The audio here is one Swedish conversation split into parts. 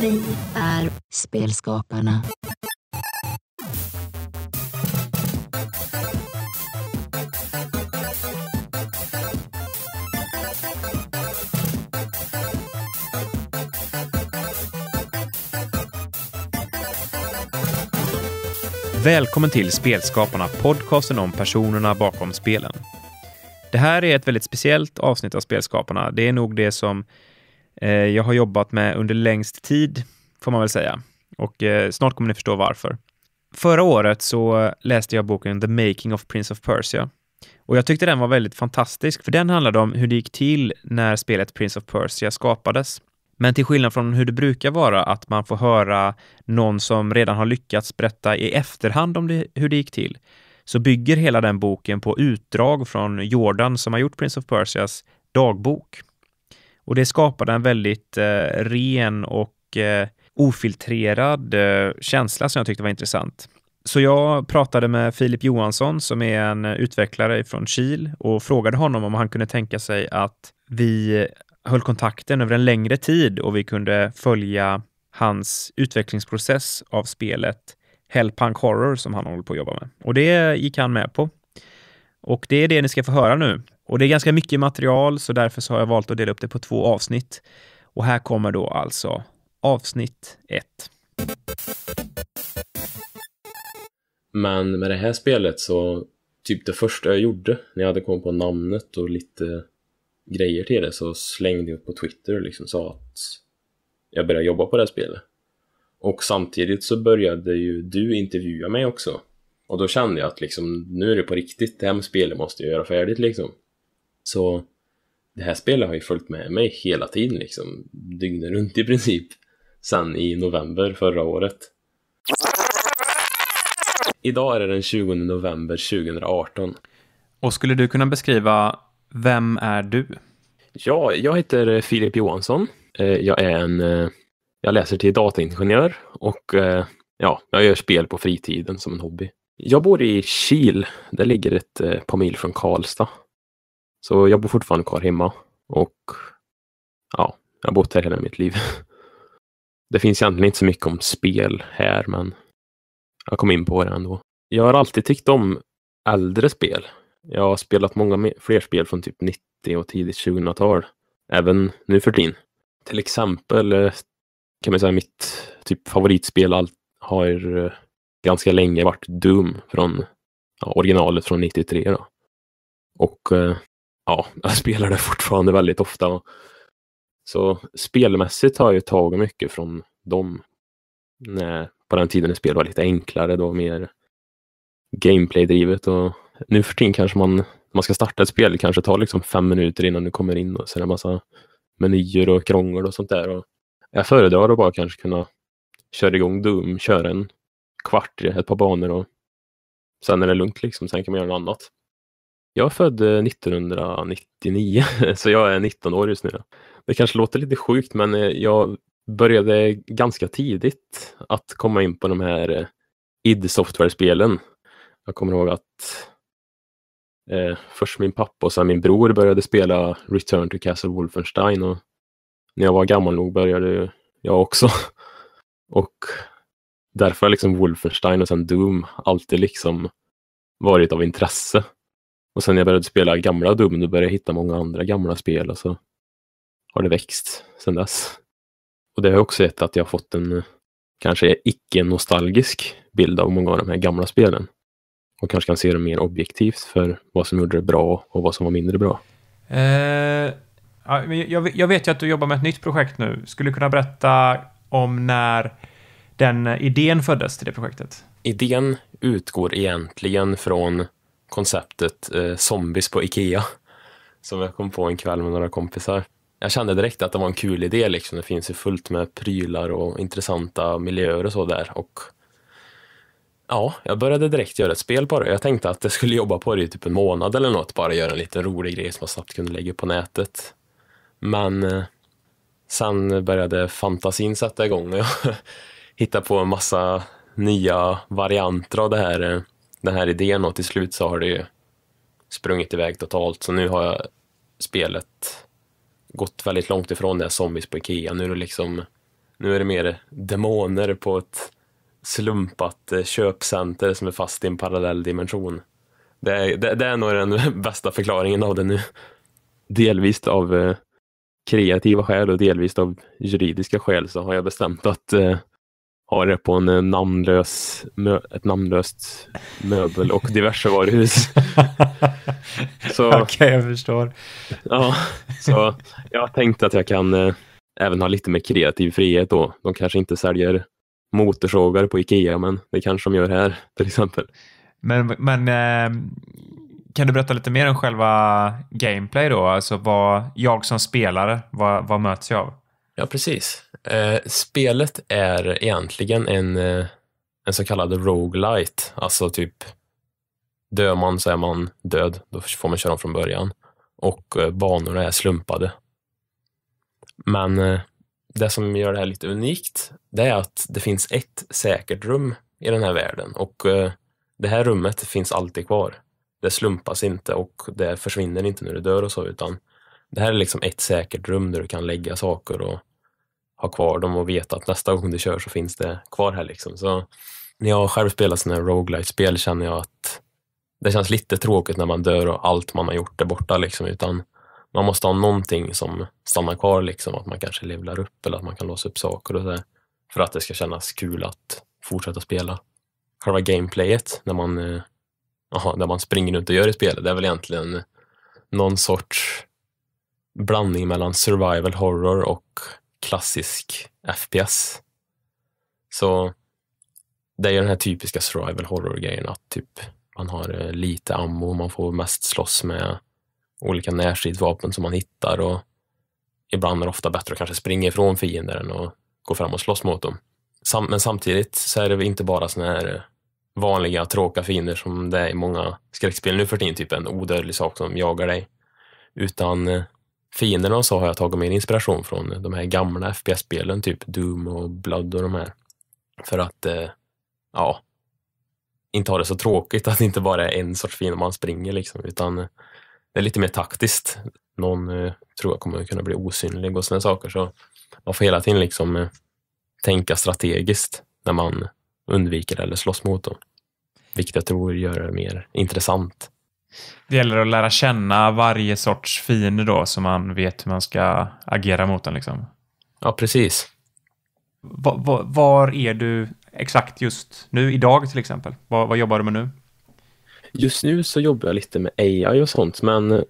Vi är Spelskaparna. Välkommen till Spelskaparna, podcasten om personerna bakom spelen. Det här är ett väldigt speciellt avsnitt av Spelskaparna. Det är nog det som Eh, jag har jobbat med under längst tid, får man väl säga. Och eh, snart kommer ni förstå varför. Förra året så läste jag boken The Making of Prince of Persia. Och jag tyckte den var väldigt fantastisk, för den handlade om hur det gick till när spelet Prince of Persia skapades. Men till skillnad från hur det brukar vara att man får höra någon som redan har lyckats berätta i efterhand om det, hur det gick till, så bygger hela den boken på utdrag från Jordan som har gjort Prince of Persias dagbok. Och det skapade en väldigt eh, ren och eh, ofiltrerad eh, känsla som jag tyckte var intressant. Så jag pratade med Filip Johansson som är en utvecklare från Kil och frågade honom om han kunde tänka sig att vi höll kontakten över en längre tid och vi kunde följa hans utvecklingsprocess av spelet Hellpunk Horror som han håller på att jobba med. Och det gick han med på. Och det är det ni ska få höra nu. Och det är ganska mycket material, så därför så har jag valt att dela upp det på två avsnitt. Och här kommer då alltså avsnitt ett. Men med det här spelet så, typ det första jag gjorde när jag hade kommit på namnet och lite grejer till det så slängde jag upp på Twitter och liksom sa att jag började jobba på det här spelet. Och samtidigt så började ju du intervjua mig också. Och då kände jag att liksom, nu är det på riktigt, det här med spelet måste jag göra färdigt liksom. Så det här spelet har ju följt med mig hela tiden liksom, dygnet runt i princip, sen i november förra året. Idag är det den 20 november 2018. Och skulle du kunna beskriva, vem är du? Ja, jag heter eh, Filip Johansson. Eh, jag är en, eh, jag läser till dataingenjör och ja, jag gör spel på fritiden som en hobby. Jag bor i Kil. Det ligger ett par mil från Karlstad. Så jag bor fortfarande kvar hemma och ja, jag har bott här hela mitt liv. Det finns egentligen inte så mycket om spel här, men jag kom in på det ändå. Jag har alltid tyckt om äldre spel. Jag har spelat många fler spel från typ 90 och tidigt 2000-tal, även nu för tiden. Till exempel eh, kan man säga mitt typ favoritspel har eh, ganska länge varit Doom från ja, originalet från 93. Då. Och eh, ja, jag spelar det fortfarande väldigt ofta. Så spelmässigt har jag tagit mycket från dem. När, på den tiden när spel var lite enklare, då mer gameplay-drivet och nu för tiden kanske man, man ska starta ett spel, det kanske tar liksom fem minuter innan du kommer in och så är det en massa menyer och krångel och sånt där. Och jag föredrar att bara kanske kunna köra igång Doom, köra en kvart, ett par banor och sen är det lugnt liksom, sen kan man göra något annat. Jag är född 1999, eh, så jag är 19 år just nu. Det kanske låter lite sjukt, men eh, jag började ganska tidigt att komma in på de här eh, id Software-spelen. Jag kommer ihåg att eh, först min pappa och sen min bror började spela Return to Castle Wolfenstein och när jag var gammal nog började jag också. och därför har liksom Wolfenstein och sen Doom alltid liksom varit av intresse. Och sen när jag började spela gamla Doom, då började jag hitta många andra gamla spel och så har det växt sedan dess. Och det har också gett att jag har fått en kanske icke-nostalgisk bild av många av de här gamla spelen. Och kanske kan se dem mer objektivt för vad som gjorde det bra och vad som var mindre bra. Eh, jag, jag vet ju att du jobbar med ett nytt projekt nu. Skulle du kunna berätta om när den idén föddes till det projektet? Idén utgår egentligen från konceptet eh, zombies på Ikea. Som jag kom på en kväll med några kompisar. Jag kände direkt att det var en kul idé liksom. Det finns ju fullt med prylar och intressanta miljöer och så där. Och ja, jag började direkt göra ett spel på det. Jag tänkte att jag skulle jobba på det i typ en månad eller något. Bara göra en liten rolig grej som jag snabbt kunde lägga på nätet. Men eh, sen började fantasin sätta igång och jag hittade på en massa nya varianter av det här eh, den här idén och till slut så har det ju sprungit iväg totalt. Så nu har jag spelet gått väldigt långt ifrån det här zombies på Ikea. Nu är det liksom, nu är det mer demoner på ett slumpat eh, köpcenter som är fast i en parallell dimension. Det är, det, det är nog den bästa förklaringen av det nu. Delvis av eh, kreativa skäl och delvis av juridiska skäl så har jag bestämt att eh, har det på en eh, namnlös, ett namnlöst möbel och diverse varuhus. Okej, okay, jag förstår. Ja, så jag tänkte att jag kan eh, även ha lite mer kreativ frihet då. De kanske inte säljer motorsågar på Ikea, men det kanske de gör här till exempel. Men, men ehm, kan du berätta lite mer om själva gameplay då? Alltså vad jag som spelare, vad, vad möts jag av? Ja, precis. Eh, spelet är egentligen en, eh, en så kallad roguelite. Alltså typ, dör man så är man död. Då får man köra om från början. Och eh, banorna är slumpade. Men eh, det som gör det här lite unikt, det är att det finns ett säkert rum i den här världen. Och eh, det här rummet finns alltid kvar. Det slumpas inte och det försvinner inte när du dör och så, utan det här är liksom ett säkert rum där du kan lägga saker och ha kvar dem och veta att nästa gång du kör så finns det kvar här. Liksom. Så när jag själv spelar sådana här roguelite spel känner jag att det känns lite tråkigt när man dör och allt man har gjort är borta. Liksom, utan man måste ha någonting som stannar kvar, liksom, att man kanske levlar upp eller att man kan låsa upp saker och så för att det ska kännas kul att fortsätta spela. Själva gameplayet, när man, eh, aha, när man springer runt och gör i spelet, det är väl egentligen någon sorts blandning mellan survival horror och klassisk FPS. Så det är ju den här typiska survival horror-grejen att typ man har eh, lite ammo, man får mest slåss med olika närstridsvapen som man hittar och ibland är det ofta bättre att kanske springa ifrån fiender än att gå fram och slåss mot dem. Sam men samtidigt så är det inte bara såna här eh, vanliga tråkiga fiender som det är i många skräckspel nu för tiden, typ en odödlig sak som jagar dig, utan eh, fienderna och så har jag tagit min inspiration från de här gamla FPS-spelen, typ Doom och Blood och de här. För att, eh, ja, inte ha det så tråkigt att det inte bara är en sorts fiende man springer liksom, utan eh, det är lite mer taktiskt. Någon eh, tror jag kommer kunna bli osynlig och sådana saker, så man får hela tiden liksom eh, tänka strategiskt när man undviker eller slåss mot dem. Vilket jag tror gör det mer intressant. Det gäller att lära känna varje sorts fiende då, så man vet hur man ska agera mot den. Liksom. Ja, precis. Va, va, var är du exakt just nu, idag till exempel? Va, vad jobbar du med nu? Just nu så jobbar jag lite med AI och sånt, men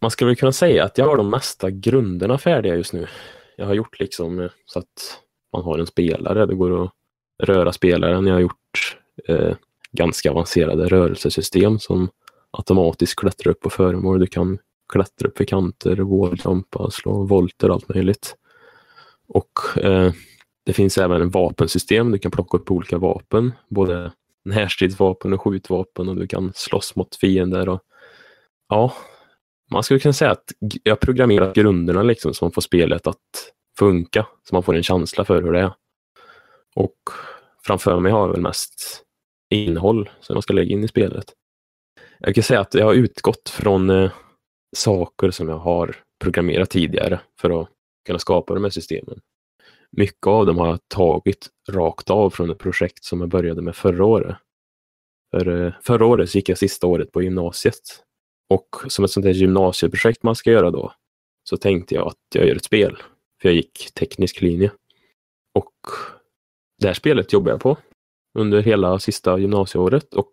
man skulle kunna säga att jag har de mesta grunderna färdiga just nu. Jag har gjort liksom så att man har en spelare, det går att röra spelaren. Jag har gjort eh, ganska avancerade rörelsesystem som automatiskt klättra upp på föremål. Du kan klättra upp för kanter, våglampa, slå volter och allt möjligt. Och eh, det finns även vapensystem. Du kan plocka upp olika vapen, både närstridsvapen och skjutvapen och du kan slåss mot fiender. Och, ja, man skulle kunna säga att jag programmerat grunderna liksom så man får spelet att funka, så man får en känsla för hur det är. Och framför mig har jag väl mest innehåll som man ska lägga in i spelet. Jag kan säga att jag har utgått från eh, saker som jag har programmerat tidigare för att kunna skapa de här systemen. Mycket av dem har jag tagit rakt av från ett projekt som jag började med förra året. För, eh, förra året gick jag sista året på gymnasiet. Och som ett sånt här gymnasieprojekt man ska göra då, så tänkte jag att jag gör ett spel. För jag gick teknisk linje. Och det här spelet jobbade jag på under hela sista gymnasieåret och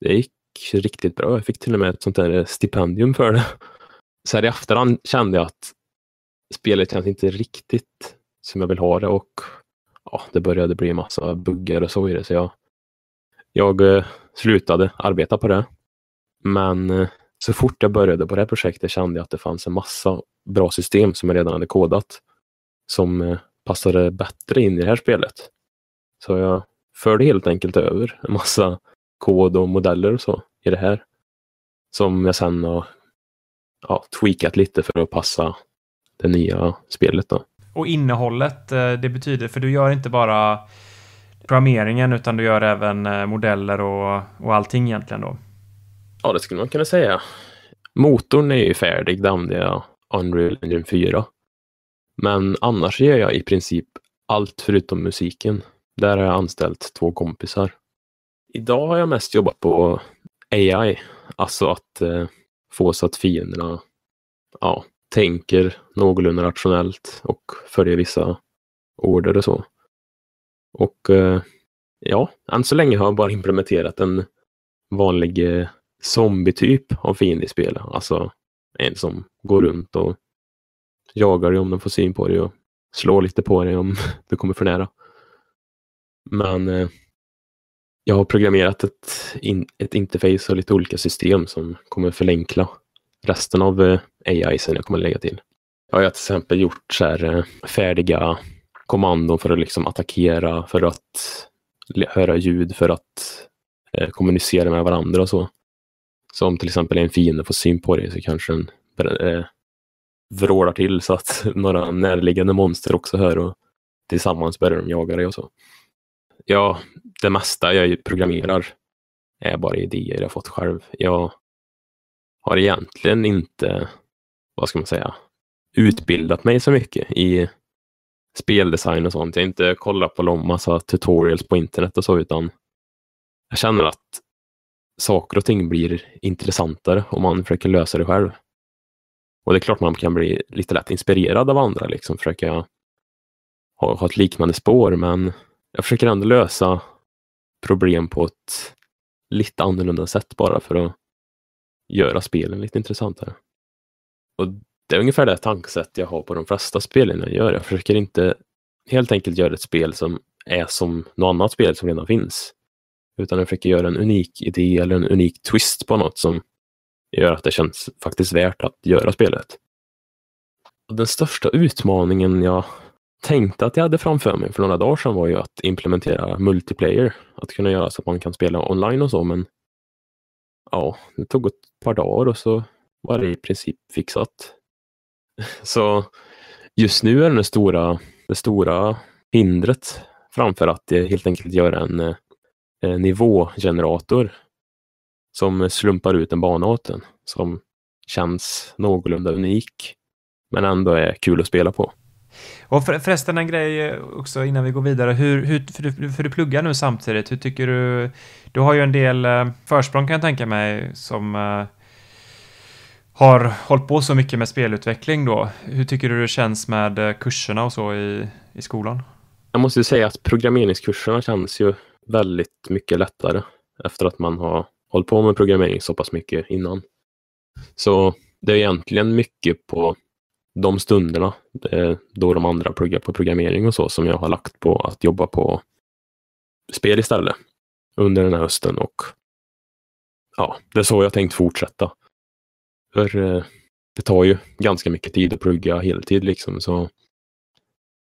det gick riktigt bra. Jag fick till och med ett sånt där eh, stipendium för det. Så här i efterhand kände jag att spelet känns inte riktigt som jag vill ha det och ja, det började bli en massa buggar och så i det. Så jag, jag eh, slutade arbeta på det. Men eh, så fort jag började på det här projektet kände jag att det fanns en massa bra system som jag redan hade kodat som passade bättre in i det här spelet. Så jag förde helt enkelt över en massa kod och modeller och så i det här. Som jag sen har ja, tweakat lite för att passa det nya spelet. Då. Och innehållet, eh, det betyder, för du gör inte bara programmeringen utan du gör även eh, modeller och, och allting egentligen då? Ja, det skulle man kunna säga. Motorn är ju färdig, det använder jag Unreal Engine 4. Men annars gör jag i princip allt förutom musiken. Där har jag anställt två kompisar Idag har jag mest jobbat på AI, alltså att eh, få så att fienderna ja, tänker någorlunda rationellt och följer vissa order och så. Och eh, ja, än så länge har jag bara implementerat en vanlig eh, zombie-typ av fiende i spel. Alltså en som går runt och jagar dig om de får syn på dig och slår lite på dig om du kommer för nära. Men eh, jag har programmerat ett, in, ett interface och lite olika system som kommer förenkla resten av eh, AI sen jag kommer lägga till. Jag har till exempel gjort så här eh, färdiga kommandon för att liksom attackera, för att höra ljud, för att eh, kommunicera med varandra och så. Så om till exempel en fiende får syn på dig så kanske den eh, vrålar till så att några närliggande monster också hör och tillsammans börjar de jaga dig och så ja, det mesta jag programmerar är bara idéer jag fått själv. Jag har egentligen inte, vad ska man säga, utbildat mig så mycket i speldesign och sånt. Jag har inte kollat på någon massa tutorials på internet och så, utan jag känner att saker och ting blir intressantare om man försöker lösa det själv. Och det är klart man kan bli lite lätt inspirerad av andra, liksom försöka ha, ha ett liknande spår, men jag försöker ändå lösa problem på ett lite annorlunda sätt bara för att göra spelen lite intressantare. Och det är ungefär det tankesätt jag har på de flesta spelen jag gör. Jag försöker inte helt enkelt göra ett spel som är som något annat spel som redan finns. Utan jag försöker göra en unik idé eller en unik twist på något som gör att det känns faktiskt värt att göra spelet. Och den största utmaningen jag tänkte att jag hade framför mig för några dagar sedan var ju att implementera multiplayer. Att kunna göra så att man kan spela online och så, men ja, det tog ett par dagar och så var det i princip fixat. Så just nu är det stora, det stora hindret framför att helt enkelt göra en, en eh, nivågenerator som slumpar ut en bana åt en, som känns någorlunda unik men ändå är kul att spela på. Och för, förresten en grej också innan vi går vidare. Hur, hur, för, du, för du pluggar nu samtidigt. Hur tycker du? Du har ju en del eh, försprång kan jag tänka mig som eh, har hållit på så mycket med spelutveckling då. Hur tycker du det känns med eh, kurserna och så i, i skolan? Jag måste ju säga att programmeringskurserna känns ju väldigt mycket lättare efter att man har hållit på med programmering så pass mycket innan. Så det är egentligen mycket på de stunderna då de andra pluggar på programmering och så som jag har lagt på att jobba på spel istället under den här hösten och ja, det är så jag tänkt fortsätta. För eh, det tar ju ganska mycket tid att plugga heltid liksom så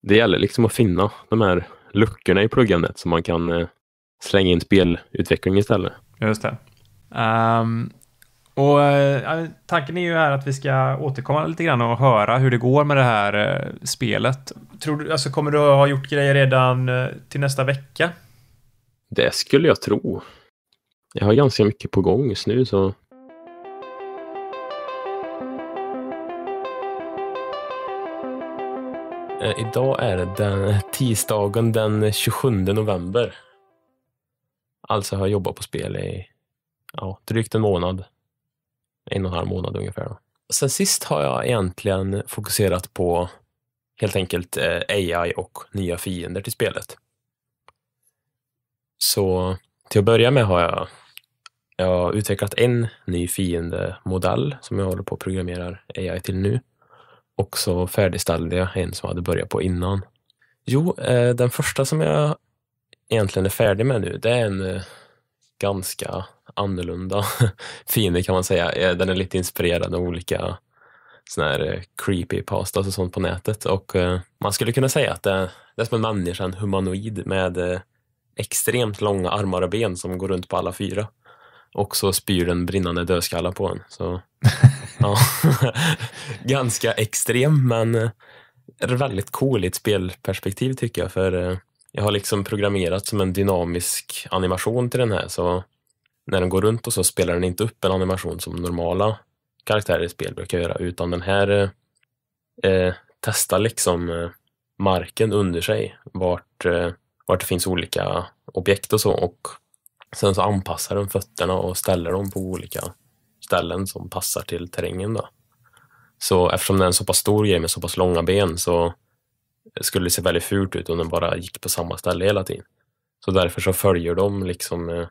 det gäller liksom att finna de här luckorna i pluggandet så man kan eh, slänga in spelutveckling istället. Just det. Um, och eh, tanken är ju här att vi ska återkomma lite grann och höra hur det går med det här eh, spelet. Tror du, alltså kommer du ha gjort grejer redan eh, till nästa vecka? Det skulle jag tro. Jag har ganska mycket på gång just nu så eh, Idag är det den, tisdagen den 27 november. Alltså har jag jobbat på spel i ja, drygt en månad en och en halv månad ungefär. Sen sist har jag egentligen fokuserat på helt enkelt eh, AI och nya fiender till spelet. Så till att börja med har jag, jag har utvecklat en ny fiendemodell som jag håller på att programmera AI till nu. Och så färdigställde jag en som jag hade börjat på innan. Jo, eh, den första som jag egentligen är färdig med nu, det är en eh, ganska annorlunda fiender kan man säga. Eh, den är lite inspirerad av olika såna här eh, creepy pastas och sånt på nätet och eh, man skulle kunna säga att det, är som en människa, en humanoid med extremt långa armar och ben som går runt på alla fyra. Och så spyr den brinnande dödskallar på en. Så, ja. Ganska extrem men väldigt cool i ett spelperspektiv tycker jag för jag har liksom programmerat som en dynamisk animation till den här, så när den går runt och så spelar den inte upp en animation som normala karaktärer i spel brukar göra, utan den här eh, testar liksom eh, marken under sig, vart, eh, vart det finns olika objekt och så, och sen så anpassar den fötterna och ställer dem på olika ställen som passar till terrängen. Då. Så eftersom det är en så pass stor grej med så pass långa ben så skulle se väldigt fult ut om den bara gick på samma ställe hela tiden. Så därför så följer de liksom eh,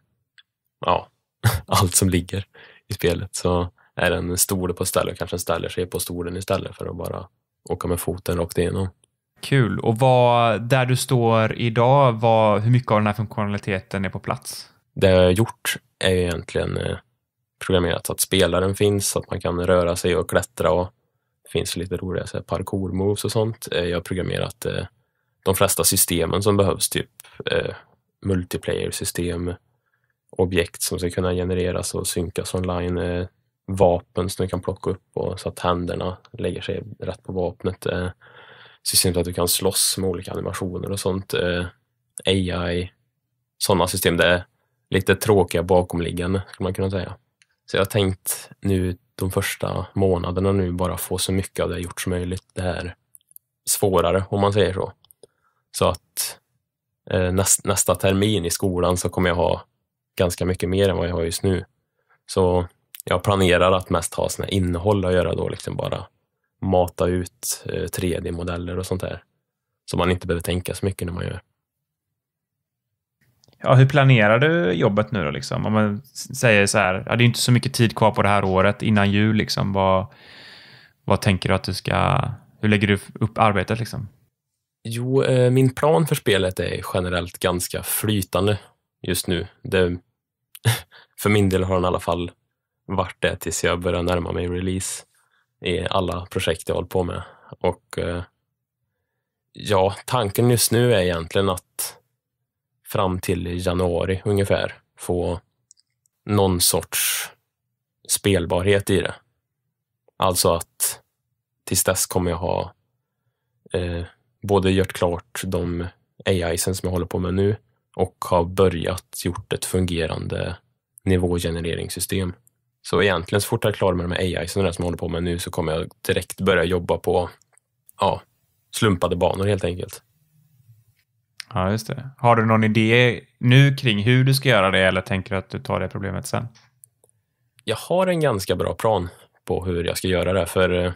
ja, allt som ligger i spelet. Så är det en stol på stället kanske ställer sig på stolen istället för att bara åka med foten rakt igenom. Kul. Och vad, där du står idag, vad, hur mycket av den här funktionaliteten är på plats? Det jag har gjort är egentligen eh, programmerat så att spelaren finns, så att man kan röra sig och klättra och det finns lite roliga så här parkour moves och sånt. Eh, jag har programmerat eh, de flesta systemen som behövs, typ eh, multiplayer-system, objekt som ska kunna genereras och synkas online, vapen som du kan plocka upp och så att händerna lägger sig rätt på vapnet. System så att du kan slåss med olika animationer och sånt. AI, sådana system. Det är lite tråkiga bakomliggande, skulle man kunna säga. Så jag har tänkt nu de första månaderna nu bara få så mycket av det gjort som möjligt. Det är svårare om man säger så. Så att eh, näst, nästa termin i skolan så kommer jag ha ganska mycket mer än vad jag har just nu. Så jag planerar att mest ha såna innehåll att göra då, liksom bara mata ut 3D-modeller eh, och sånt där. Så man inte behöver tänka så mycket när man gör ja, hur planerar du jobbet nu då? Liksom? Om man säger så här, ja, det är inte så mycket tid kvar på det här året innan jul. Liksom. Vad, vad tänker du att du ska... Hur lägger du upp arbetet? Liksom? Jo, eh, min plan för spelet är generellt ganska flytande just nu. Det, för min del har den i alla fall varit det tills jag börjar närma mig release i alla projekt jag håller på med. Och eh, ja, tanken just nu är egentligen att fram till januari ungefär få någon sorts spelbarhet i det. Alltså att tills dess kommer jag ha eh, både gjort klart de AI som jag håller på med nu och har börjat gjort ett fungerande nivågenereringssystem. Så egentligen så fort jag är klar med de här AI som jag håller på med nu så kommer jag direkt börja jobba på ja, slumpade banor helt enkelt. Ja, just det. Har du någon idé nu kring hur du ska göra det eller tänker du att du tar det problemet sen? Jag har en ganska bra plan på hur jag ska göra det, för eh,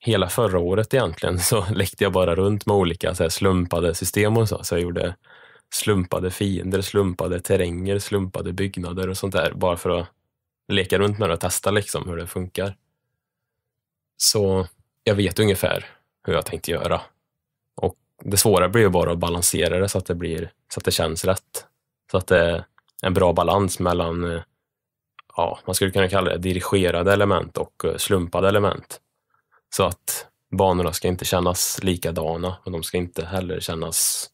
hela förra året egentligen så lekte jag bara runt med olika så slumpade system och så. Så jag gjorde slumpade fiender, slumpade terränger, slumpade byggnader och sånt där bara för att leka runt med det och testa liksom hur det funkar. Så jag vet ungefär hur jag tänkte göra det svåra blir ju bara att balansera det så att det, blir, så att det känns rätt. Så att det är en bra balans mellan, eh, ja, man skulle kunna kalla det dirigerade element och eh, slumpade element. Så att banorna ska inte kännas likadana och de ska inte heller kännas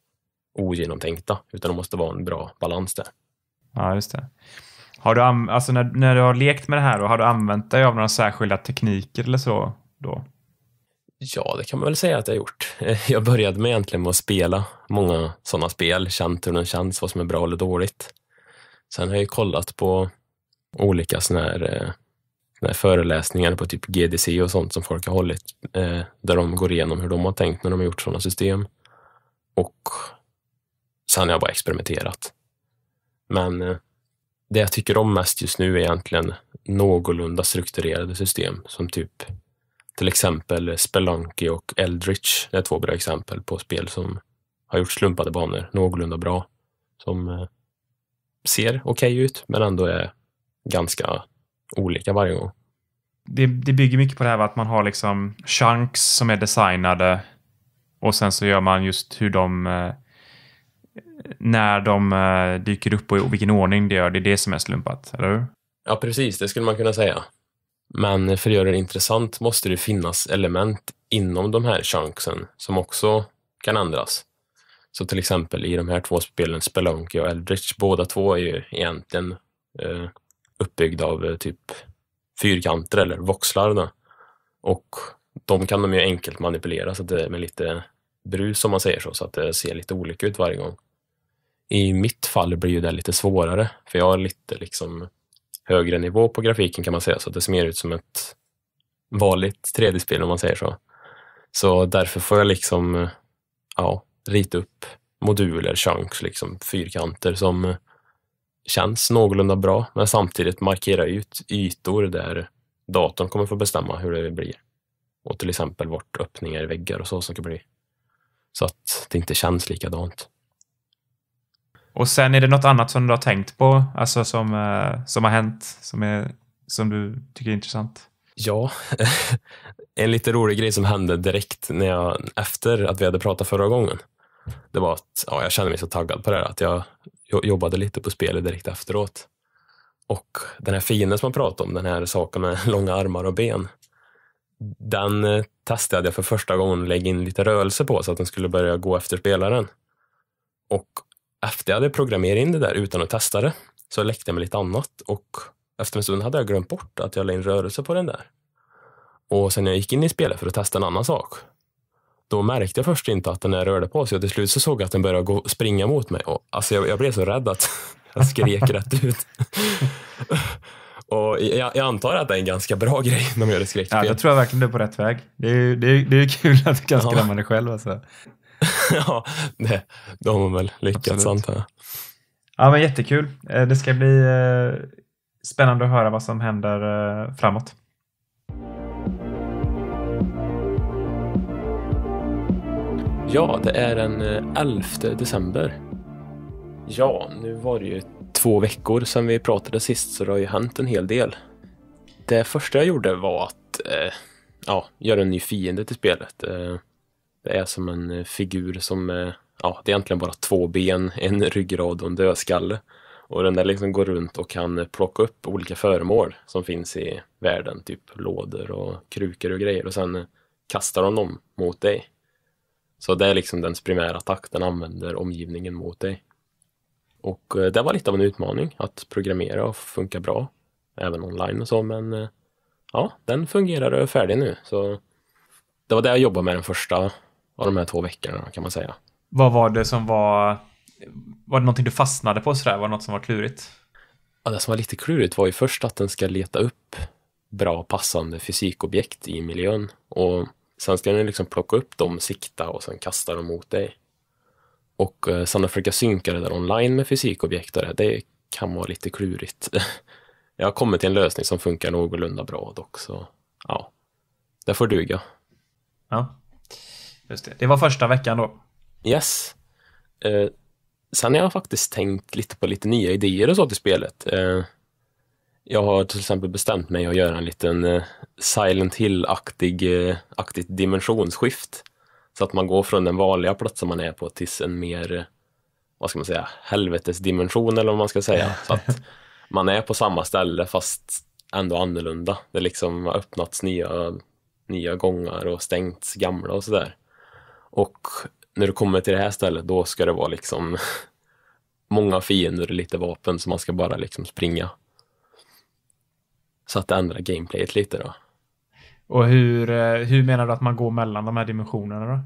ogenomtänkta, utan det måste vara en bra balans där. Ja, just det. Har du, alltså när, när du har lekt med det här, då, har du använt dig av några särskilda tekniker eller så? Då? Ja, det kan man väl säga att jag gjort. Jag började med egentligen med att spela många sådana spel, känt hur den känns, vad som är bra eller dåligt. Sen har jag kollat på olika sådana här, eh, här, föreläsningar på typ GDC och sånt som folk har hållit, eh, där de går igenom hur de har tänkt när de har gjort sådana system. Och sen har jag bara experimenterat. Men eh, det jag tycker om mest just nu är egentligen någorlunda strukturerade system som typ till exempel Spelunky och Eldritch är två bra exempel på spel som har gjort slumpade banor någorlunda bra. Som eh, ser okej okay ut, men ändå är ganska olika varje gång. Det, det bygger mycket på det här att man har liksom chunks som är designade och sen så gör man just hur de eh, när de eh, dyker upp och i vilken ordning det gör. Det är det som är slumpat, eller hur? Ja, precis. Det skulle man kunna säga. Men för att göra det intressant måste det finnas element inom de här chunksen som också kan ändras. Så till exempel i de här två spelen, Spelunky och Eldritch, båda två är ju egentligen eh, uppbyggda av eh, typ fyrkanter eller voxlar. Då. Och de kan de ju enkelt manipulera så att det är med lite brus om man säger så, så att det ser lite olika ut varje gång. I mitt fall blir ju det lite svårare, för jag är lite liksom högre nivå på grafiken kan man säga, så att det ser mer ut som ett vanligt 3D-spel om man säger så. Så därför får jag liksom ja, rita upp moduler, chunks, liksom, fyrkanter som känns någorlunda bra, men samtidigt markera ut ytor där datorn kommer få bestämma hur det blir. Och till exempel vart öppningar i väggar och så som ska bli. Så att det inte känns likadant. Och sen är det något annat som du har tänkt på, alltså som, eh, som har hänt, som, är, som du tycker är intressant? Ja, en lite rolig grej som hände direkt när jag, efter att vi hade pratat förra gången. Det var att ja, jag kände mig så taggad på det här, att jag jobbade lite på spelet direkt efteråt. Och den här fienden som man pratade om, den här saken med långa armar och ben. Den eh, testade jag för första gången att lägga in lite rörelse på så att den skulle börja gå efter spelaren. Och efter jag hade programmerat in det där utan att testa det så läckte jag med lite annat och efter en stund hade jag glömt bort att jag la in rörelse på den där. Och sen när jag gick in i spelet för att testa en annan sak då märkte jag först inte att den här rörde på sig och till slut så såg jag att den började gå, springa mot mig. Och, alltså jag, jag blev så rädd att jag skrek rätt ut. Och jag, jag, antar att det är en ganska bra grej när man gör ett skräckspel. Ja, jag tror jag verkligen du är på rätt väg. Det är, det är, det är kul att du kan skrämma ja. dig själv. Alltså. ja, det, de har väl lyckats antar jag. Ja, men jättekul. Eh, det ska bli eh, spännande att höra vad som händer eh, framåt. Ja, det är den 11 december. Ja, nu var det ju två veckor sedan vi pratade sist, så det har ju hänt en hel del. Det första jag gjorde var att eh, ja, göra en ny fiende till spelet. Eh, det är som en eh, figur som, eh, ja, det är egentligen bara två ben, en ryggrad och en dödskalle. Och den där liksom går runt och kan eh, plocka upp olika föremål som finns i världen, typ lådor och krukor och grejer och sen kastar de dem mot dig. Så det är liksom dens primära attack, den använder omgivningen mot dig. Och det var lite av en utmaning att programmera och funka bra, även online och så, men ja, den fungerar och är färdig nu. Så det var det jag jobbade med den första av de här två veckorna kan man säga. Vad var det som var... Var det någonting du fastnade på sådär? Var det något som var klurigt? Ja, det som var lite klurigt var ju först att den ska leta upp bra passande fysikobjekt i miljön och sen ska den liksom plocka upp dem, sikta och sen kasta dem mot dig. Och eh, sen att försöka synka det där online med fysikobjekt och det, det kan vara lite klurigt. Jag har kommit till en lösning som funkar någorlunda bra dock, så ja, det får duga. Ja. Just det. det var första veckan då. Yes. Eh, sen har jag faktiskt tänkt lite på lite nya idéer och så till spelet. Eh, jag har till exempel bestämt mig att göra en liten eh, Silent Hill-aktig eh, aktigt dimensionsskift. Så att man går från den vanliga platsen man är på tills en mer, eh, vad ska man säga, helvetesdimension eller vad man ska säga. Så att man är på samma ställe fast ändå annorlunda. Det liksom har öppnats nya, nya gångar och stängts gamla och sådär. Och när du kommer till det här stället, då ska det vara liksom många fiender och lite vapen, så man ska bara liksom springa. Så att det ändrar gameplayet lite då. Och hur, eh, hur menar du att man går mellan de här dimensionerna då?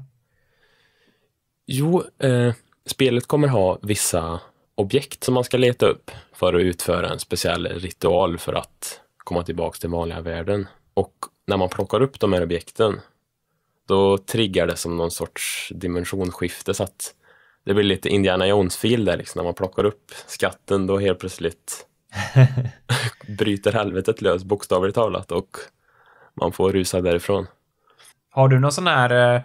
Jo, eh, spelet kommer ha vissa objekt som man ska leta upp för att utföra en speciell ritual för att komma tillbaka till vanliga världen. Och när man plockar upp de här objekten då triggar det som någon sorts dimensionsskifte så att det blir lite Indiana Jones-fil där liksom, när man plockar upp skatten då helt plötsligt bryter helvetet lös bokstavligt talat och man får rusa därifrån. Har du någon sån här eh,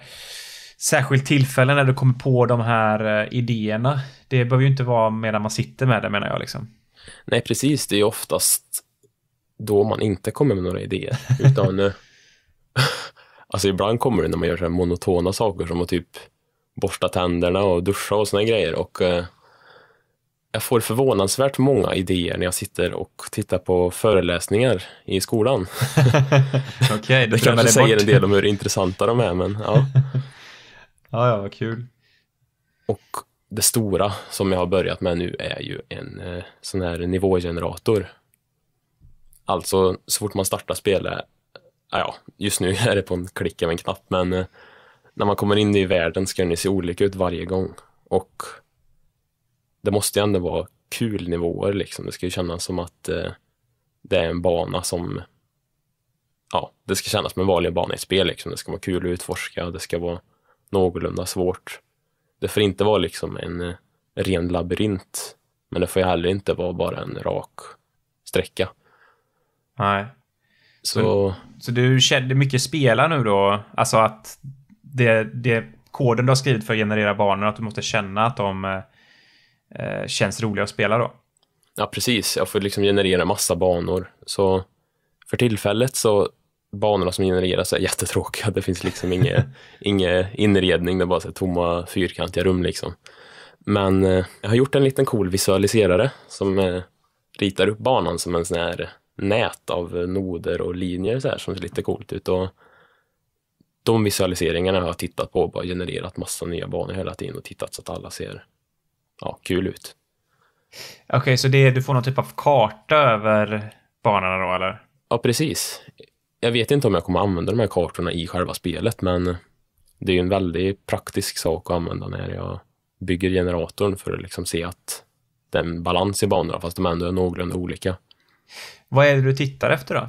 särskilt tillfälle när du kommer på de här eh, idéerna? Det behöver ju inte vara medan man sitter med det menar jag liksom. Nej precis, det är oftast då man inte kommer med några idéer utan eh, Alltså ibland kommer det när man gör så monotona saker som att typ borsta tänderna och duscha och såna grejer. Och, eh, jag får förvånansvärt många idéer när jag sitter och tittar på föreläsningar i skolan. okay, det kanske säger en del om hur intressanta de är, men ja. ja, ja, vad kul. Och det stora som jag har börjat med nu är ju en eh, sån här nivågenerator. Alltså, så fort man startar spelet ja, just nu är det på en klick av en knapp, men eh, när man kommer in i världen ska den se olika ut varje gång. Och det måste ju ändå vara kul nivåer liksom. Det ska ju kännas som att eh, det är en bana som, ja, det ska kännas som en vanlig bana i ett spel liksom. Det ska vara kul att utforska, det ska vara någorlunda svårt. Det får inte vara liksom en eh, ren labyrint, men det får ju heller inte vara bara en rak sträcka. Nej. Så, så, så du kände mycket spela nu då? Alltså att det, det koden du har skrivit för att generera banor, att du måste känna att de eh, känns roliga att spela då? Ja, precis. Jag får liksom generera massa banor. Så för tillfället så banorna som genereras är jättetråkiga. Det finns liksom ingen, ingen inredning, det är bara så tomma fyrkantiga rum. Liksom. Men eh, jag har gjort en liten cool visualiserare som eh, ritar upp banan som en sån här nät av noder och linjer så här som ser lite coolt ut. Och de visualiseringarna har jag tittat på och bara genererat massa nya banor hela tiden och tittat så att alla ser ja, kul ut. Okej, okay, så det, du får någon typ av karta över banorna då, eller? Ja, precis. Jag vet inte om jag kommer använda de här kartorna i själva spelet, men det är ju en väldigt praktisk sak att använda när jag bygger generatorn för att liksom se att det är en balans i banorna, fast de ändå är någorlunda olika. Vad är det du tittar efter då?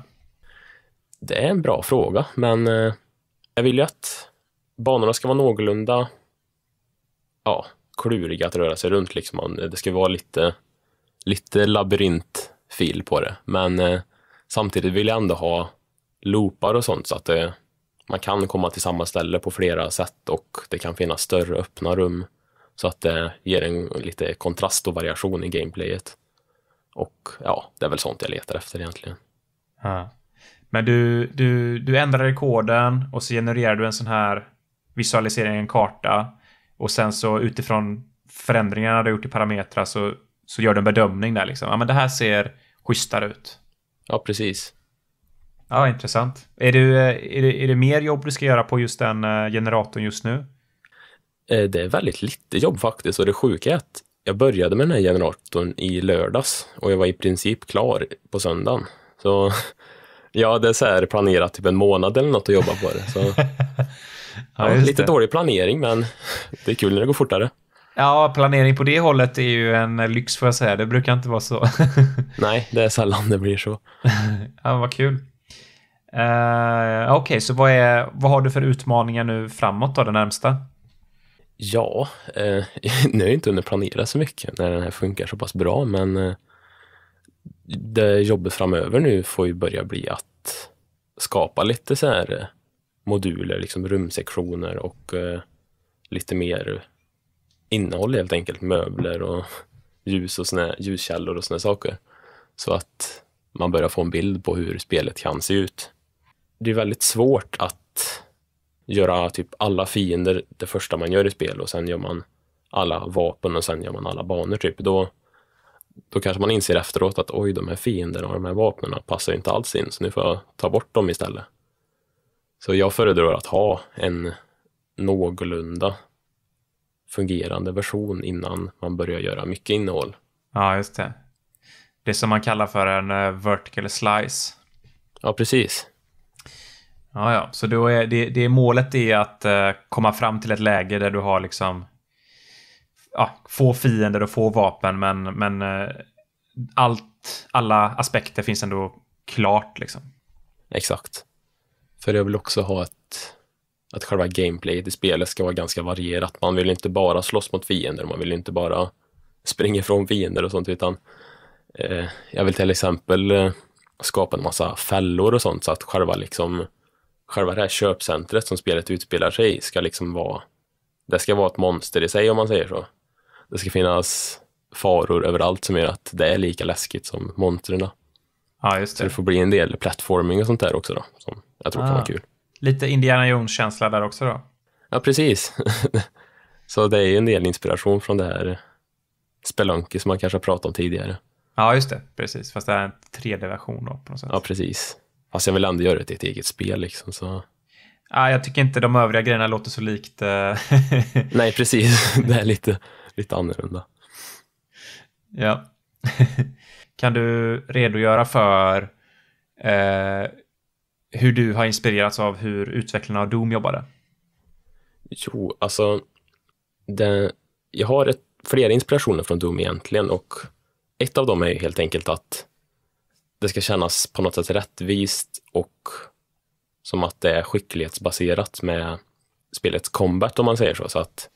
Det är en bra fråga, men eh, jag vill ju att banorna ska vara någorlunda ja, kluriga att röra sig runt. Liksom. Det ska vara lite, lite labyrintfil på det, men eh, samtidigt vill jag ändå ha loopar och sånt så att det, eh, man kan komma till samma ställe på flera sätt och det kan finnas större öppna rum så att det ger en lite kontrast och variation i gameplayet. Och ja, det är väl sånt jag letar efter egentligen. Ja. Men du, du, du ändrade koden och så genererar du en sån här visualisering, en karta. Och sen så utifrån förändringarna du gjort i parametrar så, så gör du en bedömning där liksom. Ja, men det här ser schysstare ut. Ja, precis. Ja, intressant. Är, du, eh, är, det, är det mer jobb du ska göra på just den eh, generatorn just nu? Eh, det är väldigt lite jobb faktiskt och det sjuka är att jag började med den här generatorn i lördags och jag var i princip klar på söndagen. Så ja, det är så här planerat typ en månad eller något att jobba på det. Så, ja, ja, lite det. dålig planering, men det är kul när det går fortare. Ja, planering på det hållet är ju en lyx får jag säga. Det brukar inte vara så. Nej, det är sällan det blir så. ja, vad kul. Uh, Okej, okay, så vad, är, vad har du för utmaningar nu framåt då, det närmsta? Ja, eh, nu har jag inte hunnit planera så mycket när den här funkar så pass bra, men eh, det jobbet framöver nu får ju börja bli att skapa lite så här eh, moduler, liksom rumsektioner och eh, lite mer innehåll helt enkelt, möbler och ljus och såna, ljuskällor och såna saker. Så att man börjar få en bild på hur spelet kan se ut. Det är väldigt svårt att göra typ alla fiender det första man gör i spel och sen gör man alla vapen och sen gör man alla banor typ, då, då kanske man inser efteråt att oj, de här fienderna och de här vapnen passar inte alls in, så nu får jag ta bort dem istället. Så jag föredrar att ha en någorlunda fungerande version innan man börjar göra mycket innehåll. Ja, just det. Det som man kallar för en eh, vertical slice. Ja, precis. Ja, ja. Så då är det, det är målet är att eh, komma fram till ett läge där du har liksom ja, få fiender och få vapen, men, men eh, allt, alla aspekter finns ändå klart liksom. Exakt. För jag vill också ha ett, att själva gameplayet i spelet ska vara ganska varierat. Man vill inte bara slåss mot fiender, man vill inte bara springa ifrån fiender och sånt, utan eh, jag vill till exempel eh, skapa en massa fällor och sånt så att själva liksom själva det här köpcentret som spelet utspelar sig i ska liksom vara, det ska vara ett monster i sig om man säger så. Det ska finnas faror överallt som gör att det är lika läskigt som monstren. Ja, just det. Så det får bli en del plattforming och sånt där också då, som jag tror ah. kan vara ah. kul. Lite Indiana Jones-känsla där också då? Ja, precis. så det är ju en del inspiration från det här Spelunky som man kanske har pratat om tidigare. Ja, just det. Precis. Fast det är en 3D-version då på något sätt. Ja, precis. Fast jag vill ändå göra det till ett eget spel liksom. Så. Ah, jag tycker inte de övriga grejerna låter så likt. Eh, Nej, precis. Det är lite, lite annorlunda. Ja. kan du redogöra för eh, hur du har inspirerats av hur utvecklarna av Doom jobbade? Jo, alltså, det, jag har ett, flera inspirationer från Doom egentligen och ett av dem är helt enkelt att det ska kännas på något sätt rättvist och som att det är skicklighetsbaserat med spelets combat om man säger så. Så att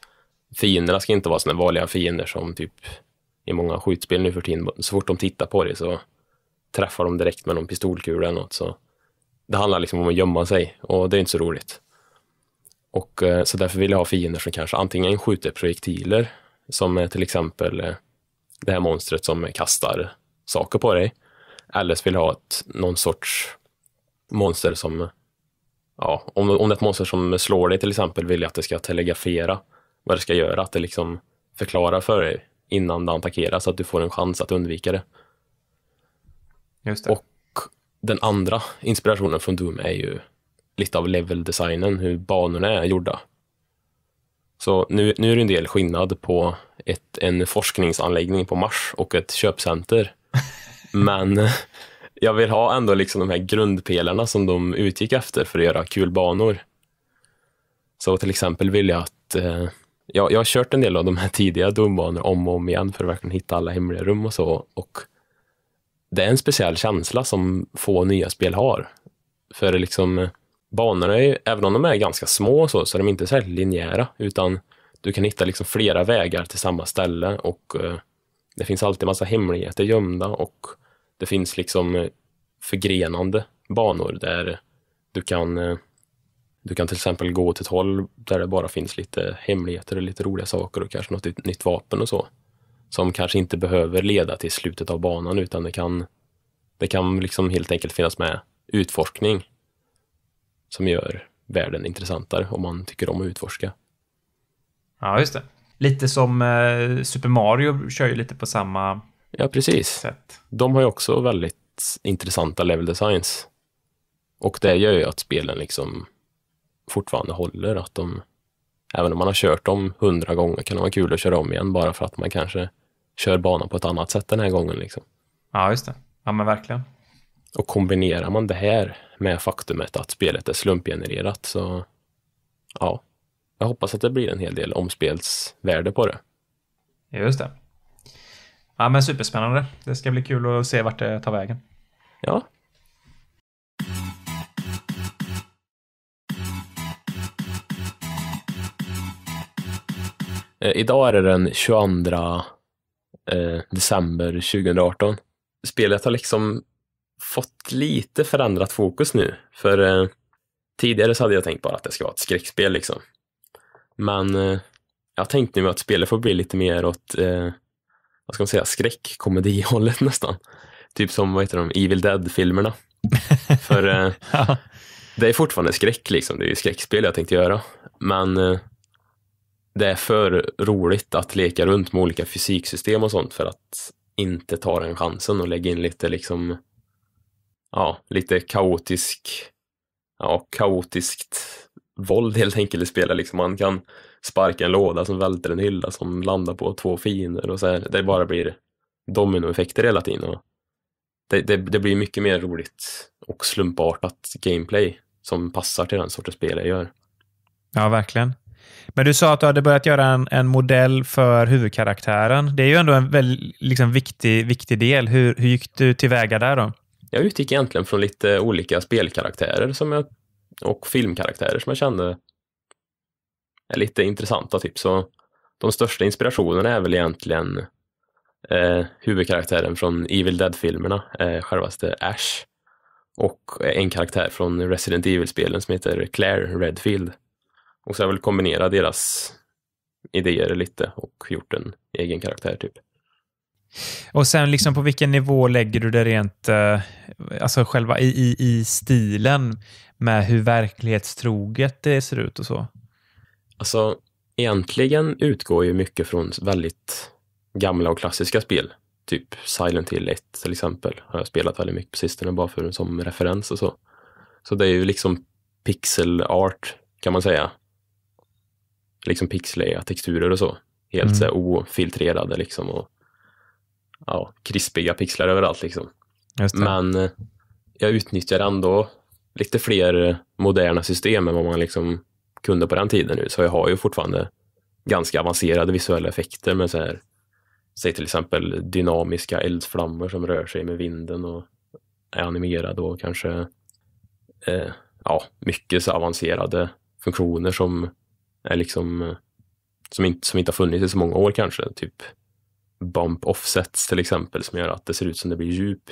fienderna ska inte vara sådana vanliga fiender som typ i många skjutspel nu för tiden. Så fort de tittar på dig så träffar de direkt med någon pistolkula eller något. Så det handlar liksom om att gömma sig och det är inte så roligt. Och, eh, så därför vill jag ha fiender som kanske antingen skjuter projektiler, som till exempel eh, det här monstret som kastar saker på dig, Alice vill ha ett, någon sorts monster som... Ja, om, om det är ett monster som slår dig till exempel vill jag att det ska telegrafera vad det ska göra. Att det liksom förklarar för dig innan det attackerar så att du får en chans att undvika det. Just det. Och den andra inspirationen från Doom är ju lite av level-designen, hur banorna är gjorda. Så nu, nu är det en del skillnad på ett, en forskningsanläggning på Mars och ett köpcenter. Men jag vill ha ändå liksom de här grundpelarna som de utgick efter för att göra kul banor. Så till exempel vill jag att... Eh, jag, jag har kört en del av de här tidiga dombanorna om och om igen för att verkligen hitta alla hemliga rum och så. Och det är en speciell känsla som få nya spel har. För liksom, eh, banorna, är, även om de är ganska små så, så är de inte särskilt linjära, utan du kan hitta liksom flera vägar till samma ställe och eh, det finns alltid massa hemligheter gömda och det finns liksom eh, förgrenande banor där du kan eh, du kan till exempel gå till ett håll där det bara finns lite hemligheter och lite roliga saker och kanske något nytt vapen och så. Som kanske inte behöver leda till slutet av banan utan det kan, det kan liksom helt enkelt finnas med utforskning som gör världen intressantare om man tycker om att utforska. Ja, just det. Lite som eh, Super Mario kör ju lite på samma Ja, precis. Sätt. De har ju också väldigt intressanta level designs. Och det gör ju att spelen liksom fortfarande håller. Att de, även om man har kört dem hundra gånger kan det vara kul att köra om igen bara för att man kanske kör banan på ett annat sätt den här gången. Liksom. Ja, just det. Ja, men verkligen. Och kombinerar man det här med faktumet att spelet är slumpgenererat så ja, jag hoppas att det blir en hel del omspelsvärde på det. Just det. Ja, men superspännande. Det ska bli kul att se vart det tar vägen. Ja. Eh, idag är det den 22 eh, december 2018. Spelet har liksom fått lite förändrat fokus nu. För eh, tidigare så hade jag tänkt bara att det ska vara ett skräckspel liksom. Men eh, jag tänkte nu att spelet får bli lite mer åt eh, vad ska man säga, skräckkomedihållet nästan. Typ som, vad heter de, Evil Dead-filmerna. För eh, ja. det är fortfarande skräck liksom, det är ju skräckspel jag tänkte göra. Men eh, det är för roligt att leka runt med olika fysiksystem och sånt för att inte ta den chansen och lägga in lite liksom, ja, lite kaotisk, ja, kaotiskt våld helt enkelt i spelet. Liksom. Man kan sparka en låda som välter en hylla som landar på två fiender och så här, det bara blir dominoeffekter hela tiden. Och det, det, det, blir mycket mer roligt och slumpartat gameplay som passar till den sortens spel jag gör. Ja, verkligen. Men du sa att du hade börjat göra en, en modell för huvudkaraktären. Det är ju ändå en väldigt liksom, viktig, viktig del. Hur, hur gick du tillväga där då? Jag utgick egentligen från lite olika spelkaraktärer som jag, och filmkaraktärer som jag kände är lite intressanta tips. Så de största inspirationerna är väl egentligen eh, huvudkaraktären från Evil Dead-filmerna, eh, självaste Ash, och en karaktär från Resident Evil-spelen som heter Claire Redfield. Och så har jag väl kombinerat deras idéer lite och gjort en egen karaktär typ. Och sen liksom på vilken nivå lägger du det rent, eh, alltså själva i, i, i stilen med hur verklighetstroget det ser ut och så? Alltså, egentligen utgår ju mycket från väldigt gamla och klassiska spel. Typ Silent Hill 1 till exempel har jag spelat väldigt mycket på sistone bara för som referens och så. Så det är ju liksom pixel art kan man säga. Liksom pixliga texturer och så. Helt mm. så ofiltrerade liksom och ja, krispiga pixlar överallt liksom. Men eh, jag utnyttjar ändå lite fler moderna system än vad man liksom kunde på den tiden nu, så jag har ju fortfarande ganska avancerade visuella effekter med så här, säg till exempel dynamiska eldflammor som rör sig med vinden och är animerade och kanske eh, ja, mycket så avancerade funktioner som är liksom som inte, som inte har funnits i så många år kanske, typ bump offsets till exempel som gör att det ser ut som det blir djup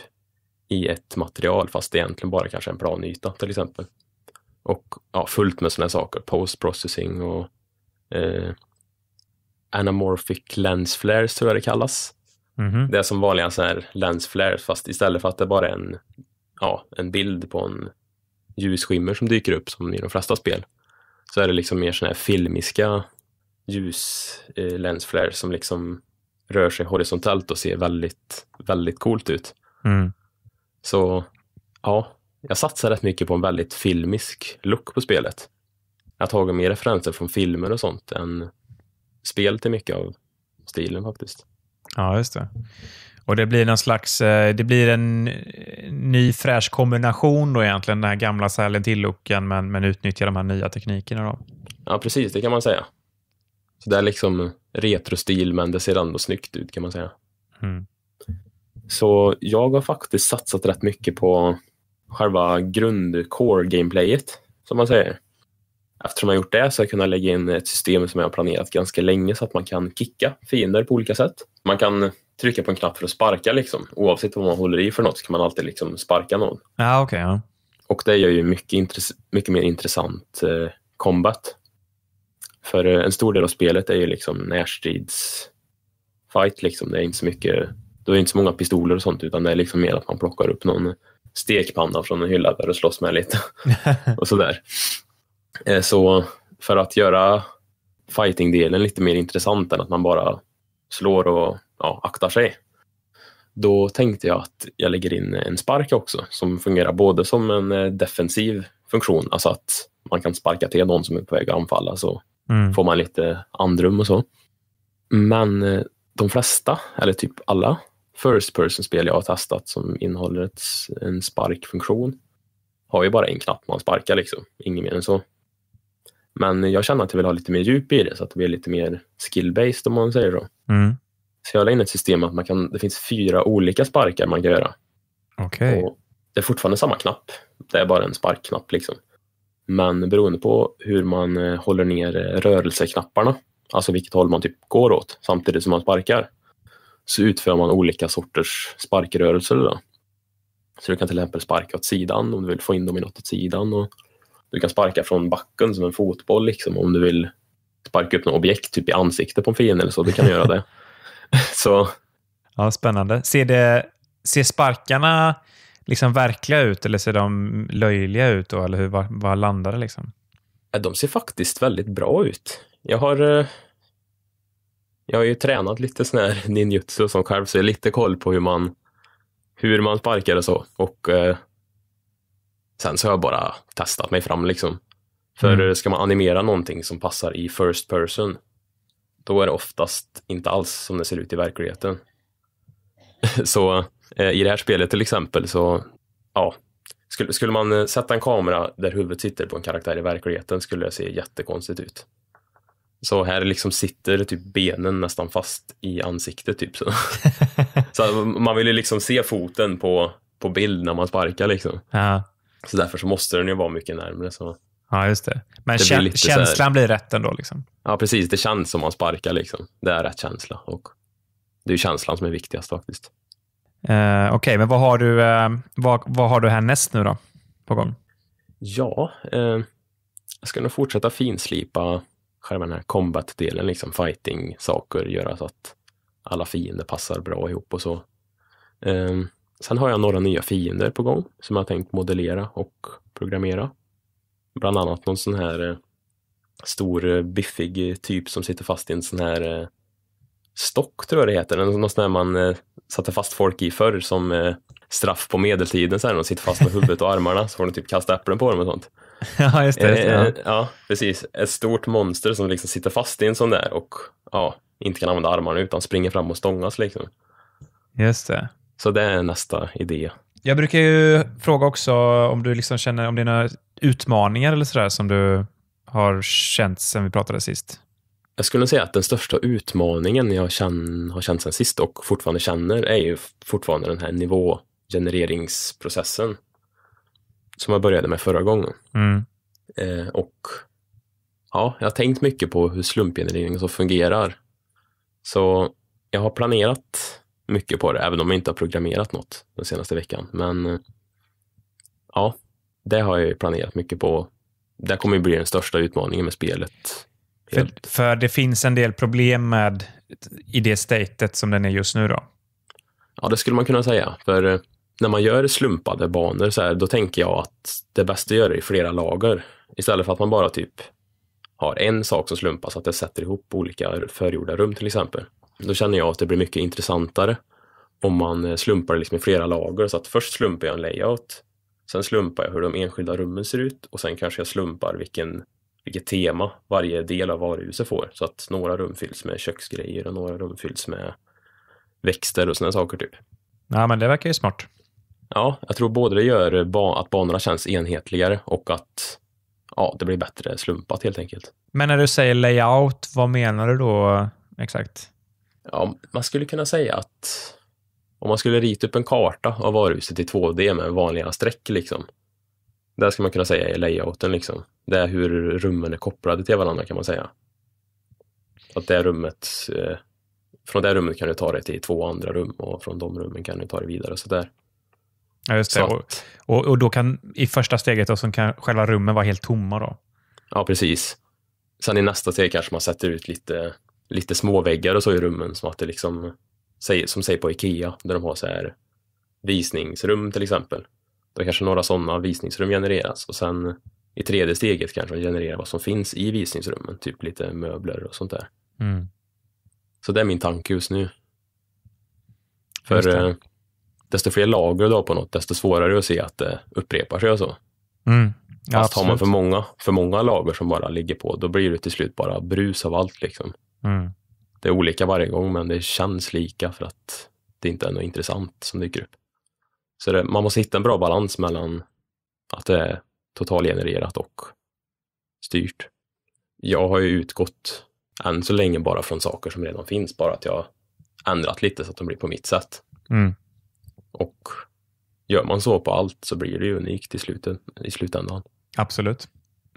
i ett material fast det egentligen bara kanske är en plan yta till exempel. Och ja, fullt med sådana saker, post-processing och eh, anamorphic lens flares tror jag det kallas. Mm -hmm. Det är som vanliga så här lens flares fast istället för att det bara är en, ja, en bild på en ljusskimmer som dyker upp som i de flesta spel så är det liksom mer sådana här filmiska ljus eh, lens flares som liksom rör sig horisontellt och ser väldigt, väldigt coolt ut. Mm. Så ja, jag satsar rätt mycket på en väldigt filmisk look på spelet. Jag har tagit mer referenser från filmer och sånt än spel till mycket av stilen faktiskt. Ja, just det. Och det blir någon slags, eh, det blir en eh, ny fräsch kombination då egentligen, den här gamla Silent till looken men, men utnyttja de här nya teknikerna då. Ja, precis, det kan man säga. Så det är liksom retrostil, men det ser ändå snyggt ut kan man säga. Mm. Så jag har faktiskt satsat rätt mycket på själva grund-core-gameplayet, som man säger. Eftersom jag gjort det så har jag kunnat lägga in ett system som jag har planerat ganska länge så att man kan kicka fiender på olika sätt. Man kan trycka på en knapp för att sparka liksom. Oavsett vad man håller i för något så kan man alltid liksom sparka någon. Ja, okay, ja. Och det gör ju mycket, mycket mer intressant eh, combat. För eh, en stor del av spelet är ju liksom närstridsfight. Liksom. Det är inte så mycket, då är inte så många pistoler och sånt utan det är liksom mer att man plockar upp någon stekpanna från en hylla där och slåss med lite. och sådär. Eh, så för att göra fighting-delen lite mer intressant än att man bara slår och ja, aktar sig. Då tänkte jag att jag lägger in en spark också som fungerar både som en eh, defensiv funktion, alltså att man kan sparka till någon som är på väg att anfalla så mm. får man lite andrum och så. Men eh, de flesta, eller typ alla first person-spel jag har testat som innehåller ett, en sparkfunktion har ju bara en knapp man sparkar, liksom. inget mer än så. Men jag känner att jag vill ha lite mer djup i det så att det blir lite mer skill-based om man säger så. Mm. Så jag la in ett system att man kan, det finns fyra olika sparkar man kan göra. Okay. Och det är fortfarande samma knapp, det är bara en sparkknapp. Liksom. Men beroende på hur man eh, håller ner eh, rörelseknapparna, alltså vilket håll man typ går åt samtidigt som man sparkar, så utför man olika sorters sparkrörelser. Då. Så du kan till exempel sparka åt sidan om du vill få in dem i något åt sidan. Och du kan sparka från backen som en fotboll liksom, om du vill sparka upp något objekt typ i ansiktet på en fiende eller så. Du kan göra det. så. Ja, spännande. Ser, det, ser sparkarna liksom verkliga ut eller ser de löjliga ut? Då, eller hur, var, var landar det? Liksom? De ser faktiskt väldigt bra ut. Jag har eh, jag har ju tränat lite sån här ninjutsu som själv, så jag har lite koll på hur man, hur man sparkar och så. Och eh, sen så har jag bara testat mig fram liksom. För mm. ska man animera någonting som passar i first person, då är det oftast inte alls som det ser ut i verkligheten. så eh, i det här spelet till exempel så, ja, skulle, skulle man eh, sätta en kamera där huvudet sitter på en karaktär i verkligheten skulle det se jättekonstigt ut. Så här liksom sitter typ benen nästan fast i ansiktet. Typ. Så. så man vill ju liksom se foten på, på bild när man sparkar. Liksom. Ja. Så därför så måste den ju vara mycket närmre. Ja, just det. Men det blir känslan här... blir rätt ändå? Liksom. Ja, precis. Det känns som man sparkar. Liksom. Det är rätt känsla. Och det är känslan som är viktigast faktiskt. Eh, Okej, okay, men vad har, du, eh, vad, vad har du härnäst nu då? På gång? Ja, eh, jag ska nog fortsätta finslipa själva den här combat-delen, liksom fighting-saker, göra så att alla fiender passar bra ihop och så. Um, sen har jag några nya fiender på gång som jag tänkt modellera och programmera. Bland annat någon sån här eh, stor eh, biffig typ som sitter fast i en sån här eh, stock, tror jag det heter, någon sån där man eh, satte fast folk i förr som eh, straff på medeltiden sen, de sitter fast med huvudet och armarna så får de typ kasta äpplen på dem och sånt. ja, just det. Just det ja. Eh, eh, ja. precis. Ett stort monster som liksom sitter fast i en sån där och ja, inte kan använda armarna utan springer fram och stångas liksom. Just det. Så det är nästa idé. Jag brukar ju fråga också om du liksom känner om det är några utmaningar eller sådär som du har känt sen vi pratade sist. Jag skulle säga att den största utmaningen jag känn, har känt sen sist och fortfarande känner är ju fortfarande den här nivå, genereringsprocessen som jag började med förra gången. Mm. Eh, och ja, jag har tänkt mycket på hur slumpgenerering så fungerar. Så jag har planerat mycket på det, även om jag inte har programmerat något den senaste veckan. Men eh, ja, det har jag planerat mycket på. Det kommer bli den största utmaningen med spelet. För, för, det finns en del problem med i det statet som den är just nu då? Ja, det skulle man kunna säga. För eh, när man gör slumpade banor så här, då tänker jag att det är bäst att göra i flera lager. Istället för att man bara typ har en sak som slumpas, att det sätter ihop olika förgjorda rum till exempel. Då känner jag att det blir mycket intressantare om man eh, slumpar liksom i flera lager. Så att först slumpar jag en layout, sen slumpar jag hur de enskilda rummen ser ut och sen kanske jag slumpar vilken, vilket tema varje del av varuhuset får. Så att några rum fylls med köksgrejer och några rum fylls med växter och sådana saker. typ. Ja, men det verkar ju smart. Ja, jag tror både det gör att banorna känns enhetligare och att ja, det blir bättre slumpat helt enkelt. Men när du säger layout, vad menar du då exakt? Ja, man skulle kunna säga att om man skulle rita upp en karta av varuhuset i 2D med vanliga streck, liksom. Där skulle man kunna säga är layouten, liksom. Det är hur rummen är kopplade till varandra, kan man säga. Att det rummet, eh, från det rummet kan du ta dig till två andra rum och från de rummen kan du ta dig vidare. och Så där. Ja, just det. Och, och, och, då kan i första steget då, så kan själva rummen vara helt tomma. då. Ja, precis. Sen i nästa steg kanske man sätter ut lite, lite små väggar och så i rummen som att det liksom, som säger på Ikea, där de har så här visningsrum till exempel. Då kanske några sådana visningsrum genereras och sen i tredje steget kanske man genererar vad som finns i visningsrummen, typ lite möbler och sånt där. Mm. Så det är min tanke just nu. För just desto fler lager du har på något, desto svårare är att se att det upprepar sig och så. Mm. Ja, Fast har man för många, för många lager som bara ligger på, då blir det till slut bara brus av allt. Liksom. Mm. Det är olika varje gång, men det känns lika för att det inte är något intressant som dyker upp. Så det, man måste hitta en bra balans mellan att det är totalgenererat och styrt. Jag har ju utgått än så länge bara från saker som redan finns, bara att jag ändrat lite så att de blir på mitt sätt. Mm. Och gör man så på allt så blir det ju unikt i, slutet, i slutändan. Absolut.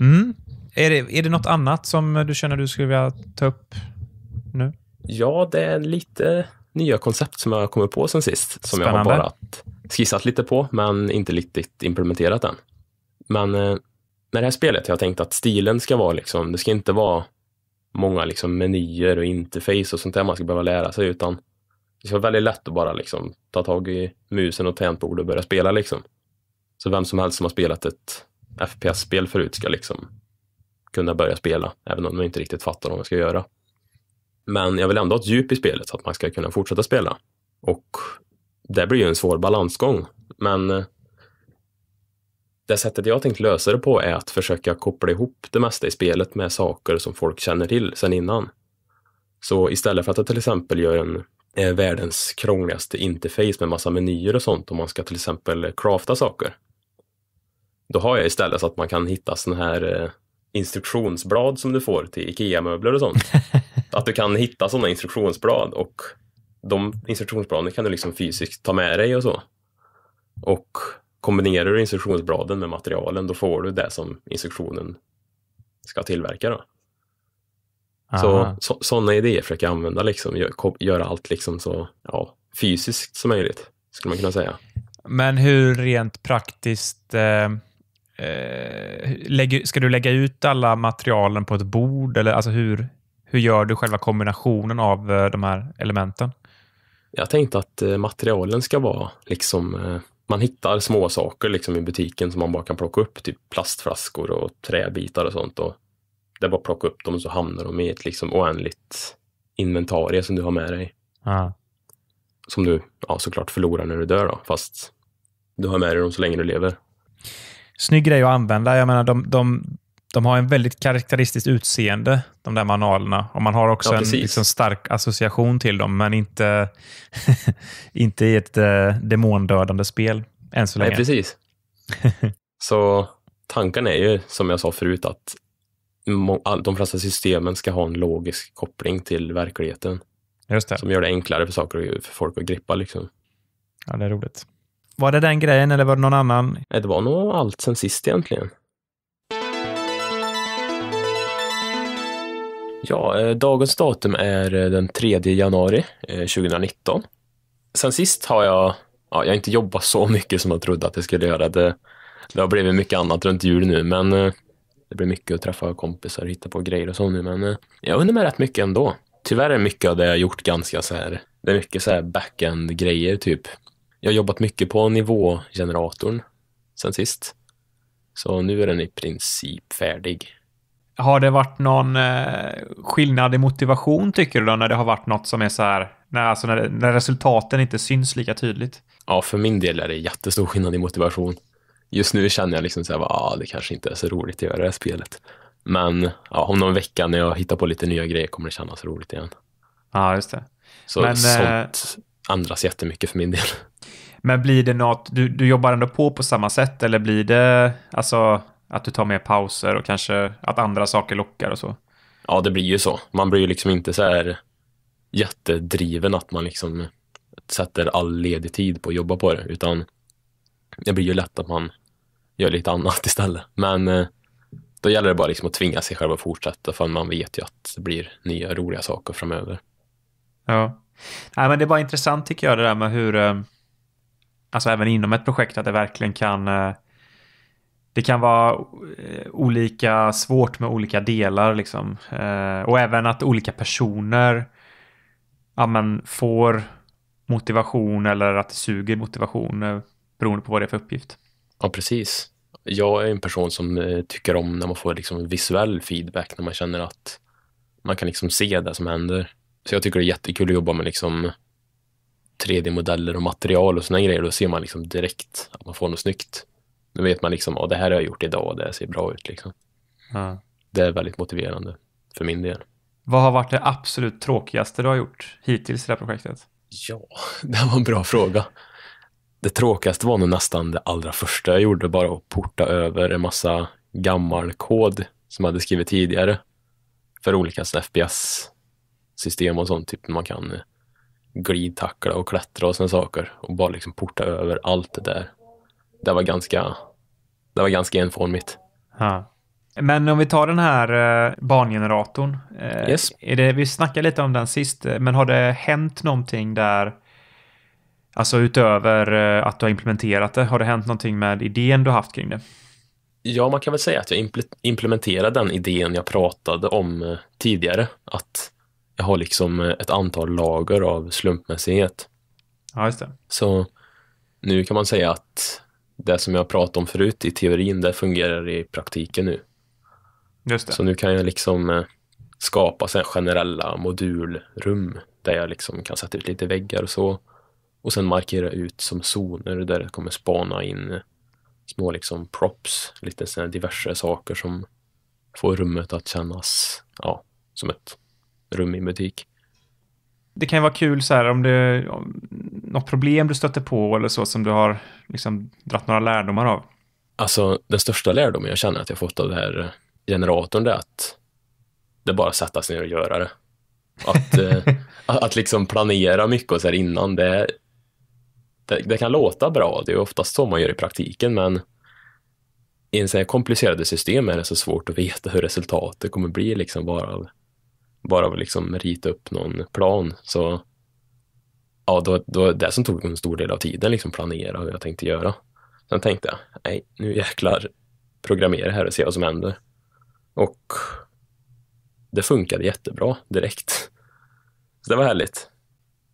Mm. Är, det, är det något annat som du känner du skulle vilja ta upp nu? Ja, det är lite nya koncept som jag har kommit på sen sist. Som Spännande. jag har bara skissat lite på, men inte riktigt implementerat än. Men eh, med det här spelet har jag tänkt att stilen ska vara liksom, det ska inte vara många liksom menyer och interface och sånt där man ska behöva lära sig, utan det var väldigt lätt att bara liksom ta tag i musen och tangentbordet och börja spela. Liksom. Så vem som helst som har spelat ett FPS-spel förut ska liksom kunna börja spela, även om de inte riktigt fattar vad man ska göra. Men jag vill ändå ha ett djup i spelet så att man ska kunna fortsätta spela. Och det blir ju en svår balansgång, men eh, det sättet jag tänkt lösa det på är att försöka koppla ihop det mesta i spelet med saker som folk känner till sedan innan. Så istället för att jag till exempel gör en eh, världens krångligaste interface med massa menyer och sånt om man ska till exempel crafta saker. Då har jag istället så att man kan hitta sån här eh, instruktionsblad som du får till IKEA-möbler och sånt. att du kan hitta sådana instruktionsblad och de instruktionsbladen kan du liksom fysiskt ta med dig och så. Och kombinerar du instruktionsbladen med materialen, då får du det som instruktionen ska tillverka. Då. Aha. Så, sådana idéer försöker jag använda, liksom, göra allt liksom så ja, fysiskt som möjligt, skulle man kunna säga. Men hur rent praktiskt eh, eh... Lägg, ska du lägga ut alla materialen på ett bord? Eller alltså hur, hur gör du själva kombinationen av eh, de här elementen? Jag tänkte att eh, materialen ska vara liksom man hittar små saker liksom i butiken som man bara kan plocka upp, typ plastflaskor och träbitar och sånt. Och det är bara att plocka upp dem så hamnar de i ett liksom oändligt inventarie som du har med dig. Ah. Som du ja, såklart förlorar när du dör då, fast du har med dig dem så länge du lever. Snygg grej att använda. Jag menar, de, de, de har en väldigt karaktäristiskt utseende, de där manualerna. Och man har också ja, en liksom, stark association till dem, men inte, inte i ett äh, demondödande spel än så länge. Nej, precis. så tanken är ju, som jag sa förut, att de flesta systemen ska ha en logisk koppling till verkligheten. Just det. Som gör det enklare för, saker, för folk att grippa. Liksom. Ja, det är roligt. Var det den grejen eller var det någon annan? Nej, det var nog allt sen sist egentligen. Ja, eh, dagens datum är eh, den 3 januari eh, 2019. Sen sist har jag, ja, jag har inte jobbat så mycket som jag trodde att jag skulle göra. Det, det har blivit mycket annat runt jul nu, men eh, det blir mycket att träffa kompisar och hitta på grejer och så nu, men eh, jag undrar mig rätt mycket ändå. Tyvärr är mycket av det jag har gjort ganska så här, det är mycket så här back-end grejer typ. Jag har jobbat mycket på nivågeneratorn sen sist. Så nu är den i princip färdig. Har det varit någon eh, skillnad i motivation tycker du då, när det har varit något som är så här, när, alltså när, när resultaten inte syns lika tydligt? Ja, för min del är det jättestor skillnad i motivation just nu känner jag liksom så här, ah, det kanske inte är så roligt att göra det här spelet. Men ja, om någon vecka när jag hittar på lite nya grejer kommer det kännas roligt igen. Ja, just det. Så men, eh, sånt eh, ändras jättemycket för min del. Men blir det något, du, du jobbar ändå på på samma sätt eller blir det alltså att du tar mer pauser och kanske att andra saker lockar och så? Ja, det blir ju så. Man blir ju liksom inte så här jättedriven att man liksom sätter all ledig tid på att jobba på det, utan det blir ju lätt att man gör lite annat istället. Men eh, då gäller det bara liksom att tvinga sig själv att fortsätta för man vet ju att det blir nya roliga saker framöver. Ja, Nej, men det var intressant tycker jag det där med hur, eh, alltså även inom ett projekt att det verkligen kan, eh, det kan vara olika svårt med olika delar liksom. Och även att olika personer ja, men får motivation eller att det suger motivation beroende på vad det är för uppgift. Ja, precis. Jag är en person som eh, tycker om när man får liksom visuell feedback, när man känner att man kan liksom se det som händer. Så jag tycker det är jättekul att jobba med liksom 3D-modeller och material och sådana grejer. Då ser man liksom direkt att man får något snyggt. Då vet man liksom, det här har jag gjort idag, och det ser bra ut. Liksom. Ja. Det är väldigt motiverande för min del. Vad har varit det absolut tråkigaste du har gjort hittills i det här projektet? Ja, det var en bra fråga det tråkigaste var nog nästan det allra första jag gjorde, bara att porta över en massa gammal kod som jag hade skrivit tidigare för olika FPS-system och sånt, typ när man kan glidtackla och klättra och såna saker och bara liksom porta över allt det där. Det var ganska, det var ganska enformigt. Ha. Men om vi tar den här eh, barngeneratorn. Eh, yes. Är det, vi snackade lite om den sist, eh, men har det hänt någonting där Alltså utöver eh, att du har implementerat det, har det hänt någonting med idén du haft kring det? Ja, man kan väl säga att jag implementerade den idén jag pratade om eh, tidigare. Att jag har liksom eh, ett antal lager av slumpmässighet. Ja, just det. Så nu kan man säga att det som jag pratade om förut i teorin, det fungerar i praktiken nu. Just det. Så nu kan jag liksom skapa så generella modulrum där jag liksom kan sätta ut lite väggar och så och sen markera ut som zoner där det kommer spana in små liksom props, lite sådana diverse saker som får rummet att kännas ja, som ett rum i en butik. Det kan ju vara kul så här om det är något problem du stöter på eller så som du har liksom dratt några lärdomar av. Alltså den största lärdomen jag känner att jag fått av den här generatorn är att det är bara att sätta sig ner och göra det. Att, att, eh, att liksom planera mycket och så här innan, det, det, det, kan låta bra, det är oftast så man gör i praktiken, men i en sån här komplicerade system är det så svårt att veta hur resultatet kommer bli, liksom bara av, bara av liksom rita upp någon plan. Så ja, då, då, det som tog en stor del av tiden, liksom planera hur jag tänkte göra. Sen tänkte jag, nej, nu jäklar programmera här och se vad som händer. Och det funkade jättebra direkt. Så det var härligt.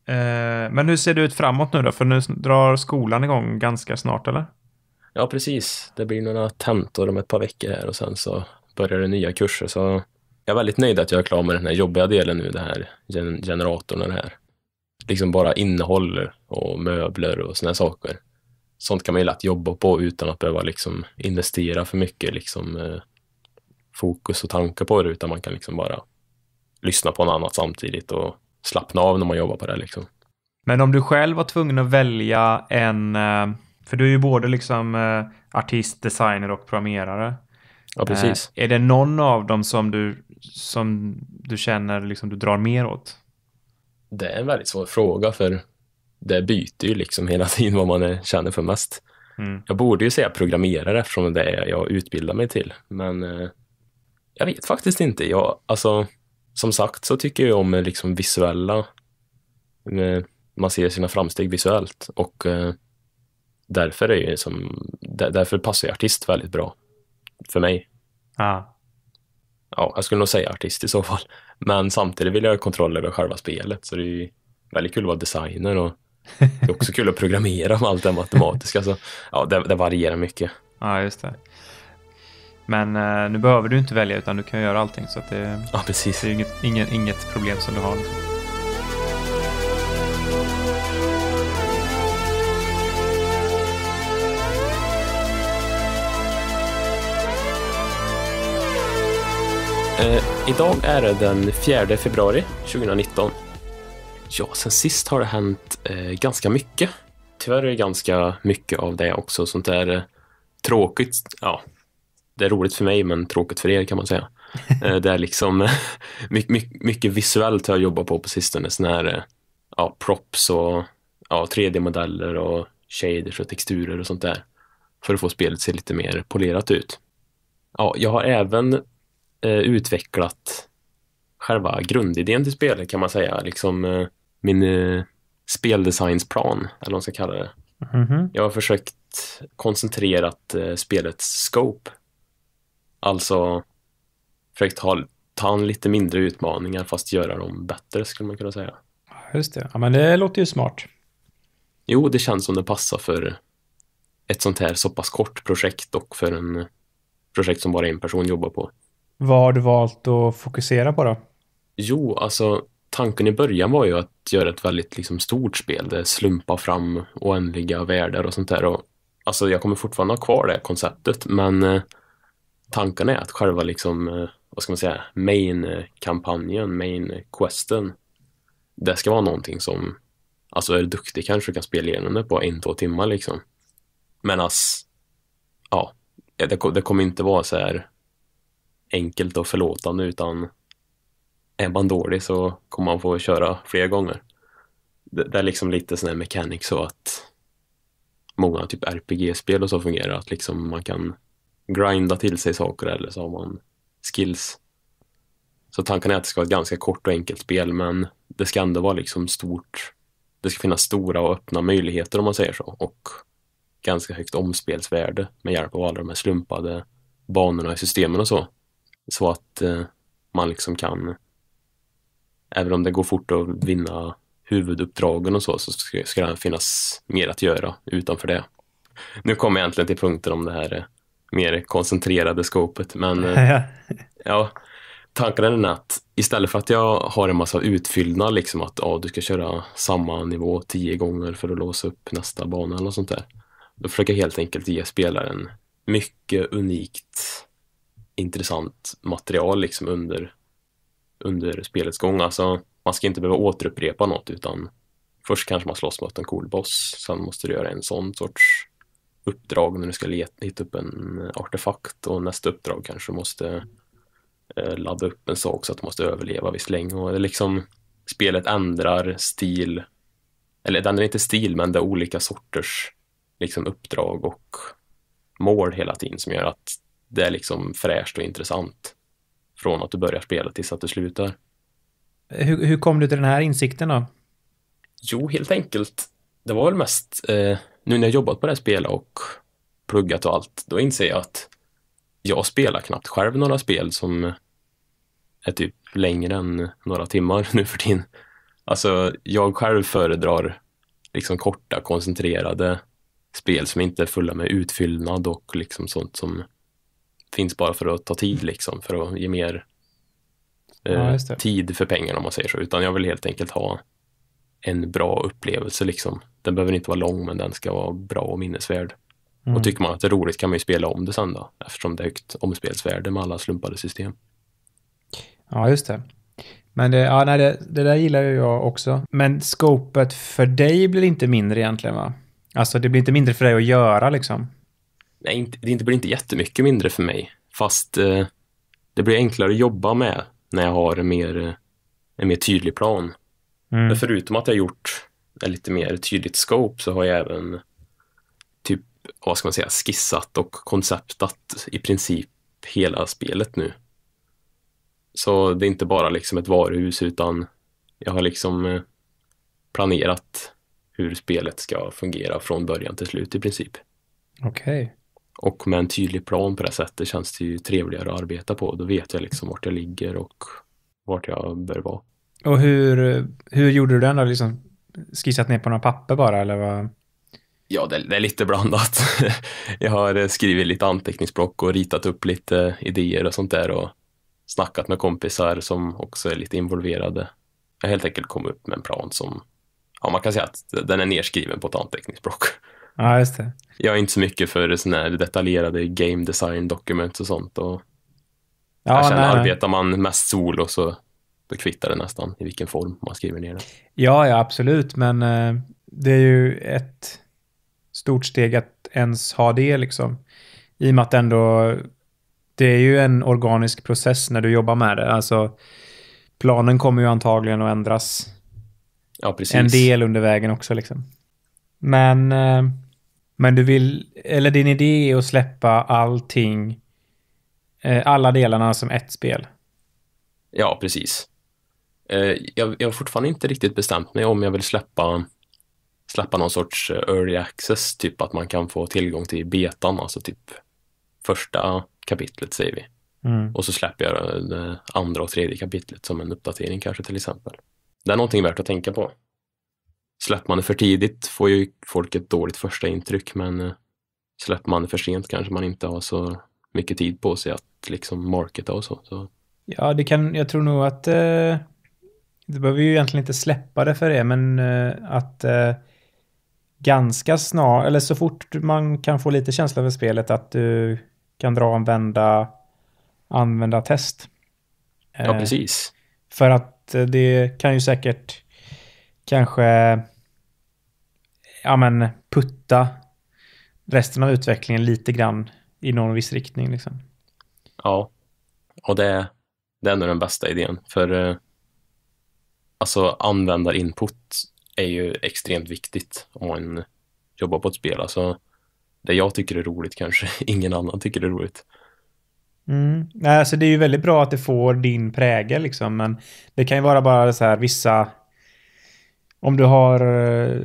Eh, men hur ser det ut framåt nu då? För nu drar skolan igång ganska snart, eller? Ja, precis. Det blir några tentor om ett par veckor här och sen så börjar det nya kurser. Så jag är väldigt nöjd att jag är klar med den här jobbiga delen nu, den här gen generatorn och det här. Liksom bara innehåll och möbler och såna saker. Sånt kan man ju lätt jobba på utan att behöva liksom investera för mycket liksom, eh, fokus och tankar på det, utan man kan liksom bara lyssna på något annat samtidigt och slappna av när man jobbar på det. Liksom. Men om du själv var tvungen att välja en, eh, för du är ju både liksom eh, artist, designer och programmerare. Ja, eh, precis. Är det någon av dem som du, som du känner liksom du drar mer åt? Det är en väldigt svår fråga, för det byter ju liksom hela tiden vad man känner för mest. Mm. Jag borde ju säga programmerare eftersom det är jag utbildar mig till, men jag vet faktiskt inte. Jag, alltså, som sagt så tycker jag om eh, liksom visuella, eh, man ser sina framsteg visuellt och eh, därför, är det som, därför passar artist väldigt bra för mig. Ah. Ja, jag skulle nog säga artist i så fall. Men samtidigt vill jag ha kontroll över själva spelet så det är ju väldigt kul att vara designer och det är också kul att programmera med allt det matematiska. Så, ja, det, det varierar mycket. Ja, ah, just det. Men eh, nu behöver du inte välja utan du kan göra allting så att det, ja, precis. det är inget, inget, inget problem som du har. Liksom. Eh, idag är det den 4 februari 2019. Ja, sen sist har det hänt eh, ganska mycket. Tyvärr är det ganska mycket av det också, sånt där eh, tråkigt. Ja, det är roligt för mig men tråkigt för er kan man säga. Eh, det är liksom mycket, mycket visuellt har jag jobbat på på sistone. Sån här eh, ja, props och ja, 3D-modeller och shaders och texturer och sånt där. För att få spelet att se lite mer polerat ut. Ja, jag har även eh, utvecklat själva grundidén till spelet kan man säga. Liksom eh, min eh, speldesignsplan, eller vad man ska kalla det. Mm -hmm. Jag har försökt koncentrera eh, spelets scope Alltså, försökt ha, ta an lite mindre utmaningar fast göra dem bättre skulle man kunna säga. Just det, ja, men det låter ju smart. Jo, det känns som det passar för ett sånt här så pass kort projekt och för en projekt som bara en person jobbar på. Vad har du valt att fokusera på då? Jo, alltså tanken i början var ju att göra ett väldigt liksom, stort spel där slumpa fram oändliga världar och sånt där. Och, alltså jag kommer fortfarande ha kvar det konceptet, men eh, tanken är att själva liksom, eh, vad ska man säga, main-kampanjen, eh, main-questen, eh, det ska vara någonting som, alltså är du duktig kanske du kan spela igenom det på en, två timmar liksom. Men ass, ja, det, det kommer inte vara så här enkelt och förlåtande utan är man dålig så kommer man få köra fler gånger. Det, det är liksom lite sån här mechanic så att många typ RPG-spel och så fungerar, att liksom man kan grinda till sig saker eller så har man skills. Så tanken är att det ska vara ett ganska kort och enkelt spel men det ska ändå vara liksom stort. Det ska finnas stora och öppna möjligheter om man säger så och ganska högt omspelsvärde med hjälp av alla de här slumpade banorna i systemen och så. Så att eh, man liksom kan, även om det går fort att vinna huvuduppdragen och så, så ska, ska det finnas mer att göra utanför det. Nu kommer jag äntligen till punkten om det här eh, mer koncentrerade skåpet. Men eh, ja, tanken är den att istället för att jag har en massa utfyllnad, liksom att ja, du ska köra samma nivå tio gånger för att låsa upp nästa bana eller något sånt där. Då försöker jag helt enkelt ge spelaren mycket unikt intressant material liksom under, under spelets gång. Alltså, man ska inte behöva återupprepa något utan först kanske man slåss mot en cool boss, sen måste du göra en sån sorts uppdrag när du ska hitta upp en eh, artefakt och nästa uppdrag kanske måste eh, ladda upp en sak så att du måste överleva visst länge. Och liksom, spelet ändrar stil, eller den är inte stil, men det är olika sorters liksom, uppdrag och mål hela tiden som gör att det är liksom fräscht och intressant från att du börjar spela tills att du slutar. Hur, hur kom du till den här insikten då? Jo, helt enkelt. Det var väl mest eh, nu när jag jobbat på det här spelet och pluggat och allt, då inser jag att jag spelar knappt själv några spel som är typ längre än några timmar nu för tiden. Alltså, jag själv föredrar liksom korta, koncentrerade spel som inte är fulla med utfyllnad och liksom sånt som finns bara för att ta tid liksom, för att ge mer eh, ja, tid för pengarna om man säger så, utan jag vill helt enkelt ha en bra upplevelse liksom. Den behöver inte vara lång men den ska vara bra och minnesvärd. Mm. Och tycker man att det är roligt kan man ju spela om det sen då eftersom det är högt omspelsvärde med alla slumpade system. Ja, just det. Men det, eh, ja, nej, det, det där gillar ju jag också. Men skopet för dig blir inte mindre egentligen va? Alltså det blir inte mindre för dig att göra liksom? Nej, inte, det blir inte jättemycket mindre för mig. Fast eh, det blir enklare att jobba med när jag har en mer, eh, en mer tydlig plan. Mm. Men förutom att jag gjort en lite mer tydligt scope så har jag även typ, vad ska man säga, skissat och konceptat i princip hela spelet nu. Så det är inte bara liksom ett varuhus utan jag har liksom eh, planerat hur spelet ska fungera från början till slut i princip. Okej. Okay. Och med en tydlig plan på det sättet känns det ju trevligare att arbeta på. Då vet jag liksom vart jag ligger och vart jag bör vara. Och hur, hur gjorde du den då? Liksom skissat ner på några papper bara eller vad? Ja, det, det är lite blandat. jag har eh, skrivit lite anteckningsblock och ritat upp lite eh, idéer och sånt där och snackat med kompisar som också är lite involverade. Jag helt enkelt kommit upp med en plan som, ja man kan säga att den är nerskriven på ett anteckningsblock. Ja, just det. Jag är inte så mycket för sådana här detaljerade game design dokument och sånt. Och ja, jag känner, nej. arbetar man mest solo så då kvittar det nästan i vilken form man skriver ner det. Ja, ja absolut, men eh, det är ju ett stort steg att ens ha det liksom. I och med att ändå, det är ju en organisk process när du jobbar med det. Alltså, planen kommer ju antagligen att ändras ja, precis. en del under vägen också. Liksom. Men, eh, men du vill, eller din idé är att släppa allting, eh, alla delarna som ett spel. Ja, precis. Eh, jag, jag har fortfarande inte riktigt bestämt mig om jag vill släppa, släppa någon sorts eh, early access, typ att man kan få tillgång till betan, alltså typ första kapitlet säger vi. Mm. Och så släpper jag det eh, andra och tredje kapitlet som en uppdatering kanske till exempel. Det är någonting värt att tänka på. Släpper man det för tidigt får ju folk ett dåligt första intryck men släpper man det för sent kanske man inte har så mycket tid på sig att liksom marketa och så. så. Ja, det kan, jag tror nog att eh du behöver ju egentligen inte släppa det för det, men eh, att eh, ganska snart, eller så fort man kan få lite känsla för spelet, att du kan dra en vända test. Ja, eh, precis. För att det kan ju säkert kanske ja, men putta resten av utvecklingen lite grann i någon viss riktning. Liksom. Ja, och det, det är nog den bästa idén. För alltså användarinput är ju extremt viktigt om man jobbar på ett spel. Alltså, det jag tycker är roligt kanske ingen annan tycker är roligt. Mm. Alltså det är ju väldigt bra att det får din prägel liksom, men det kan ju vara bara så här vissa... Om du har eh,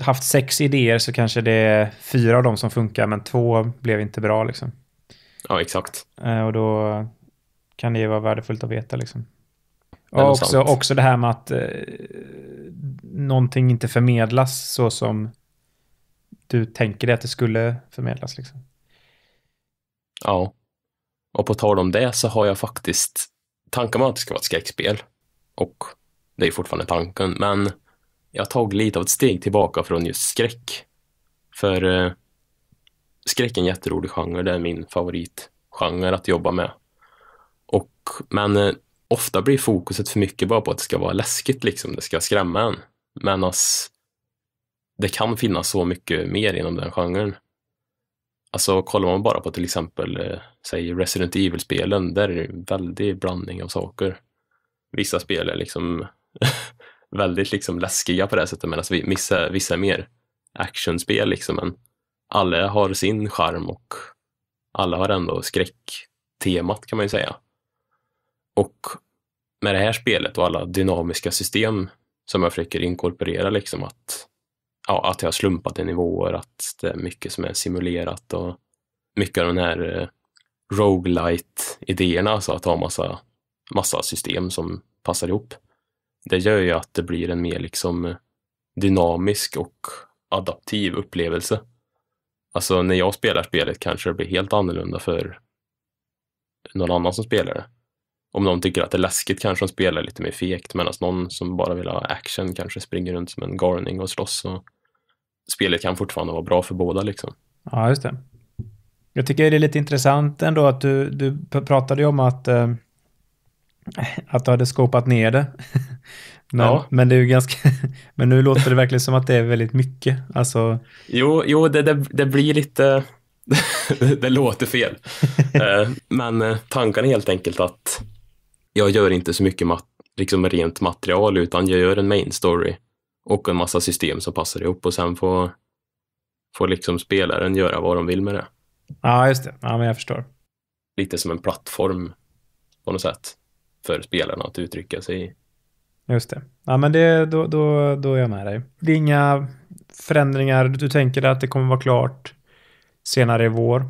haft sex idéer så kanske det är fyra av dem som funkar, men två blev inte bra liksom. Ja, exakt. Eh, och då kan det ju vara värdefullt att veta liksom. Ja, också, också det här med att eh, någonting inte förmedlas så som du tänker dig att det skulle förmedlas. Liksom. Ja. Och på tal om det så har jag faktiskt tankar om att det ska vara ett skräckspel. Och det är fortfarande tanken, men jag har tagit lite av ett steg tillbaka från just skräck. För eh, skräck är en jätterolig genre, det är min favoritgenre att jobba med. Och, men eh, ofta blir fokuset för mycket bara på att det ska vara läskigt, liksom. det ska skrämma en. Men alltså, det kan finnas så mycket mer inom den genren. Alltså kollar man bara på till exempel, eh, säg Resident Evil-spelen, där är det en väldig blandning av saker. Vissa spel är liksom väldigt liksom läskiga på det sättet medan vissa, vissa är mer actionspel liksom. Men alla har sin charm och alla har ändå skräcktemat kan man ju säga. Och med det här spelet och alla dynamiska system som jag försöker inkorporera, liksom att, ja, att jag har slumpat i nivåer, att det är mycket som är simulerat och mycket av de här eh, roguelite idéerna alltså att ha massa, massa system som passar ihop. Det gör ju att det blir en mer liksom dynamisk och adaptiv upplevelse. Alltså när jag spelar spelet kanske det blir helt annorlunda för någon annan som spelar det om någon tycker att det är läskigt kanske de spelar lite mer fegt medan någon som bara vill ha action kanske springer runt som en garning och slåss. Och spelet kan fortfarande vara bra för båda liksom. Ja, just det. Jag tycker det är lite intressant ändå att du, du pratade om att, eh, att du hade skopat ner det. men, ja. men, det är ganska, men nu låter det verkligen som att det är väldigt mycket. Alltså... Jo, jo det, det, det blir lite... det, det låter fel. Eh, men eh, tanken är helt enkelt att jag gör inte så mycket mat, liksom rent material utan jag gör en main story och en massa system som passar ihop och sen får, får liksom spelaren göra vad de vill med det. Ja, just det. Ja, men jag förstår. Lite som en plattform på något sätt för spelarna att uttrycka sig i. Just det. Ja, men det, då, då, då är jag med dig. Det är inga förändringar. Du tänker att det kommer vara klart senare i vår?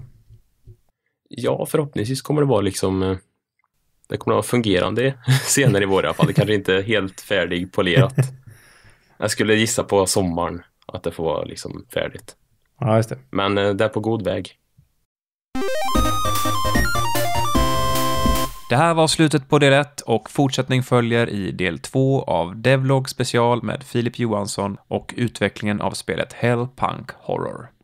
Ja, förhoppningsvis kommer det vara liksom eh, det kommer att vara fungerande senare i vår i alla fall. Det kanske inte är helt färdigpolerat. Jag skulle gissa på sommaren att det får vara liksom färdigt. Ja, just det. Men eh, det är på god väg. Det här var slutet på del 1 och fortsättning följer i del 2 av Devlog special med Filip Johansson och utvecklingen av spelet Hell Punk Horror.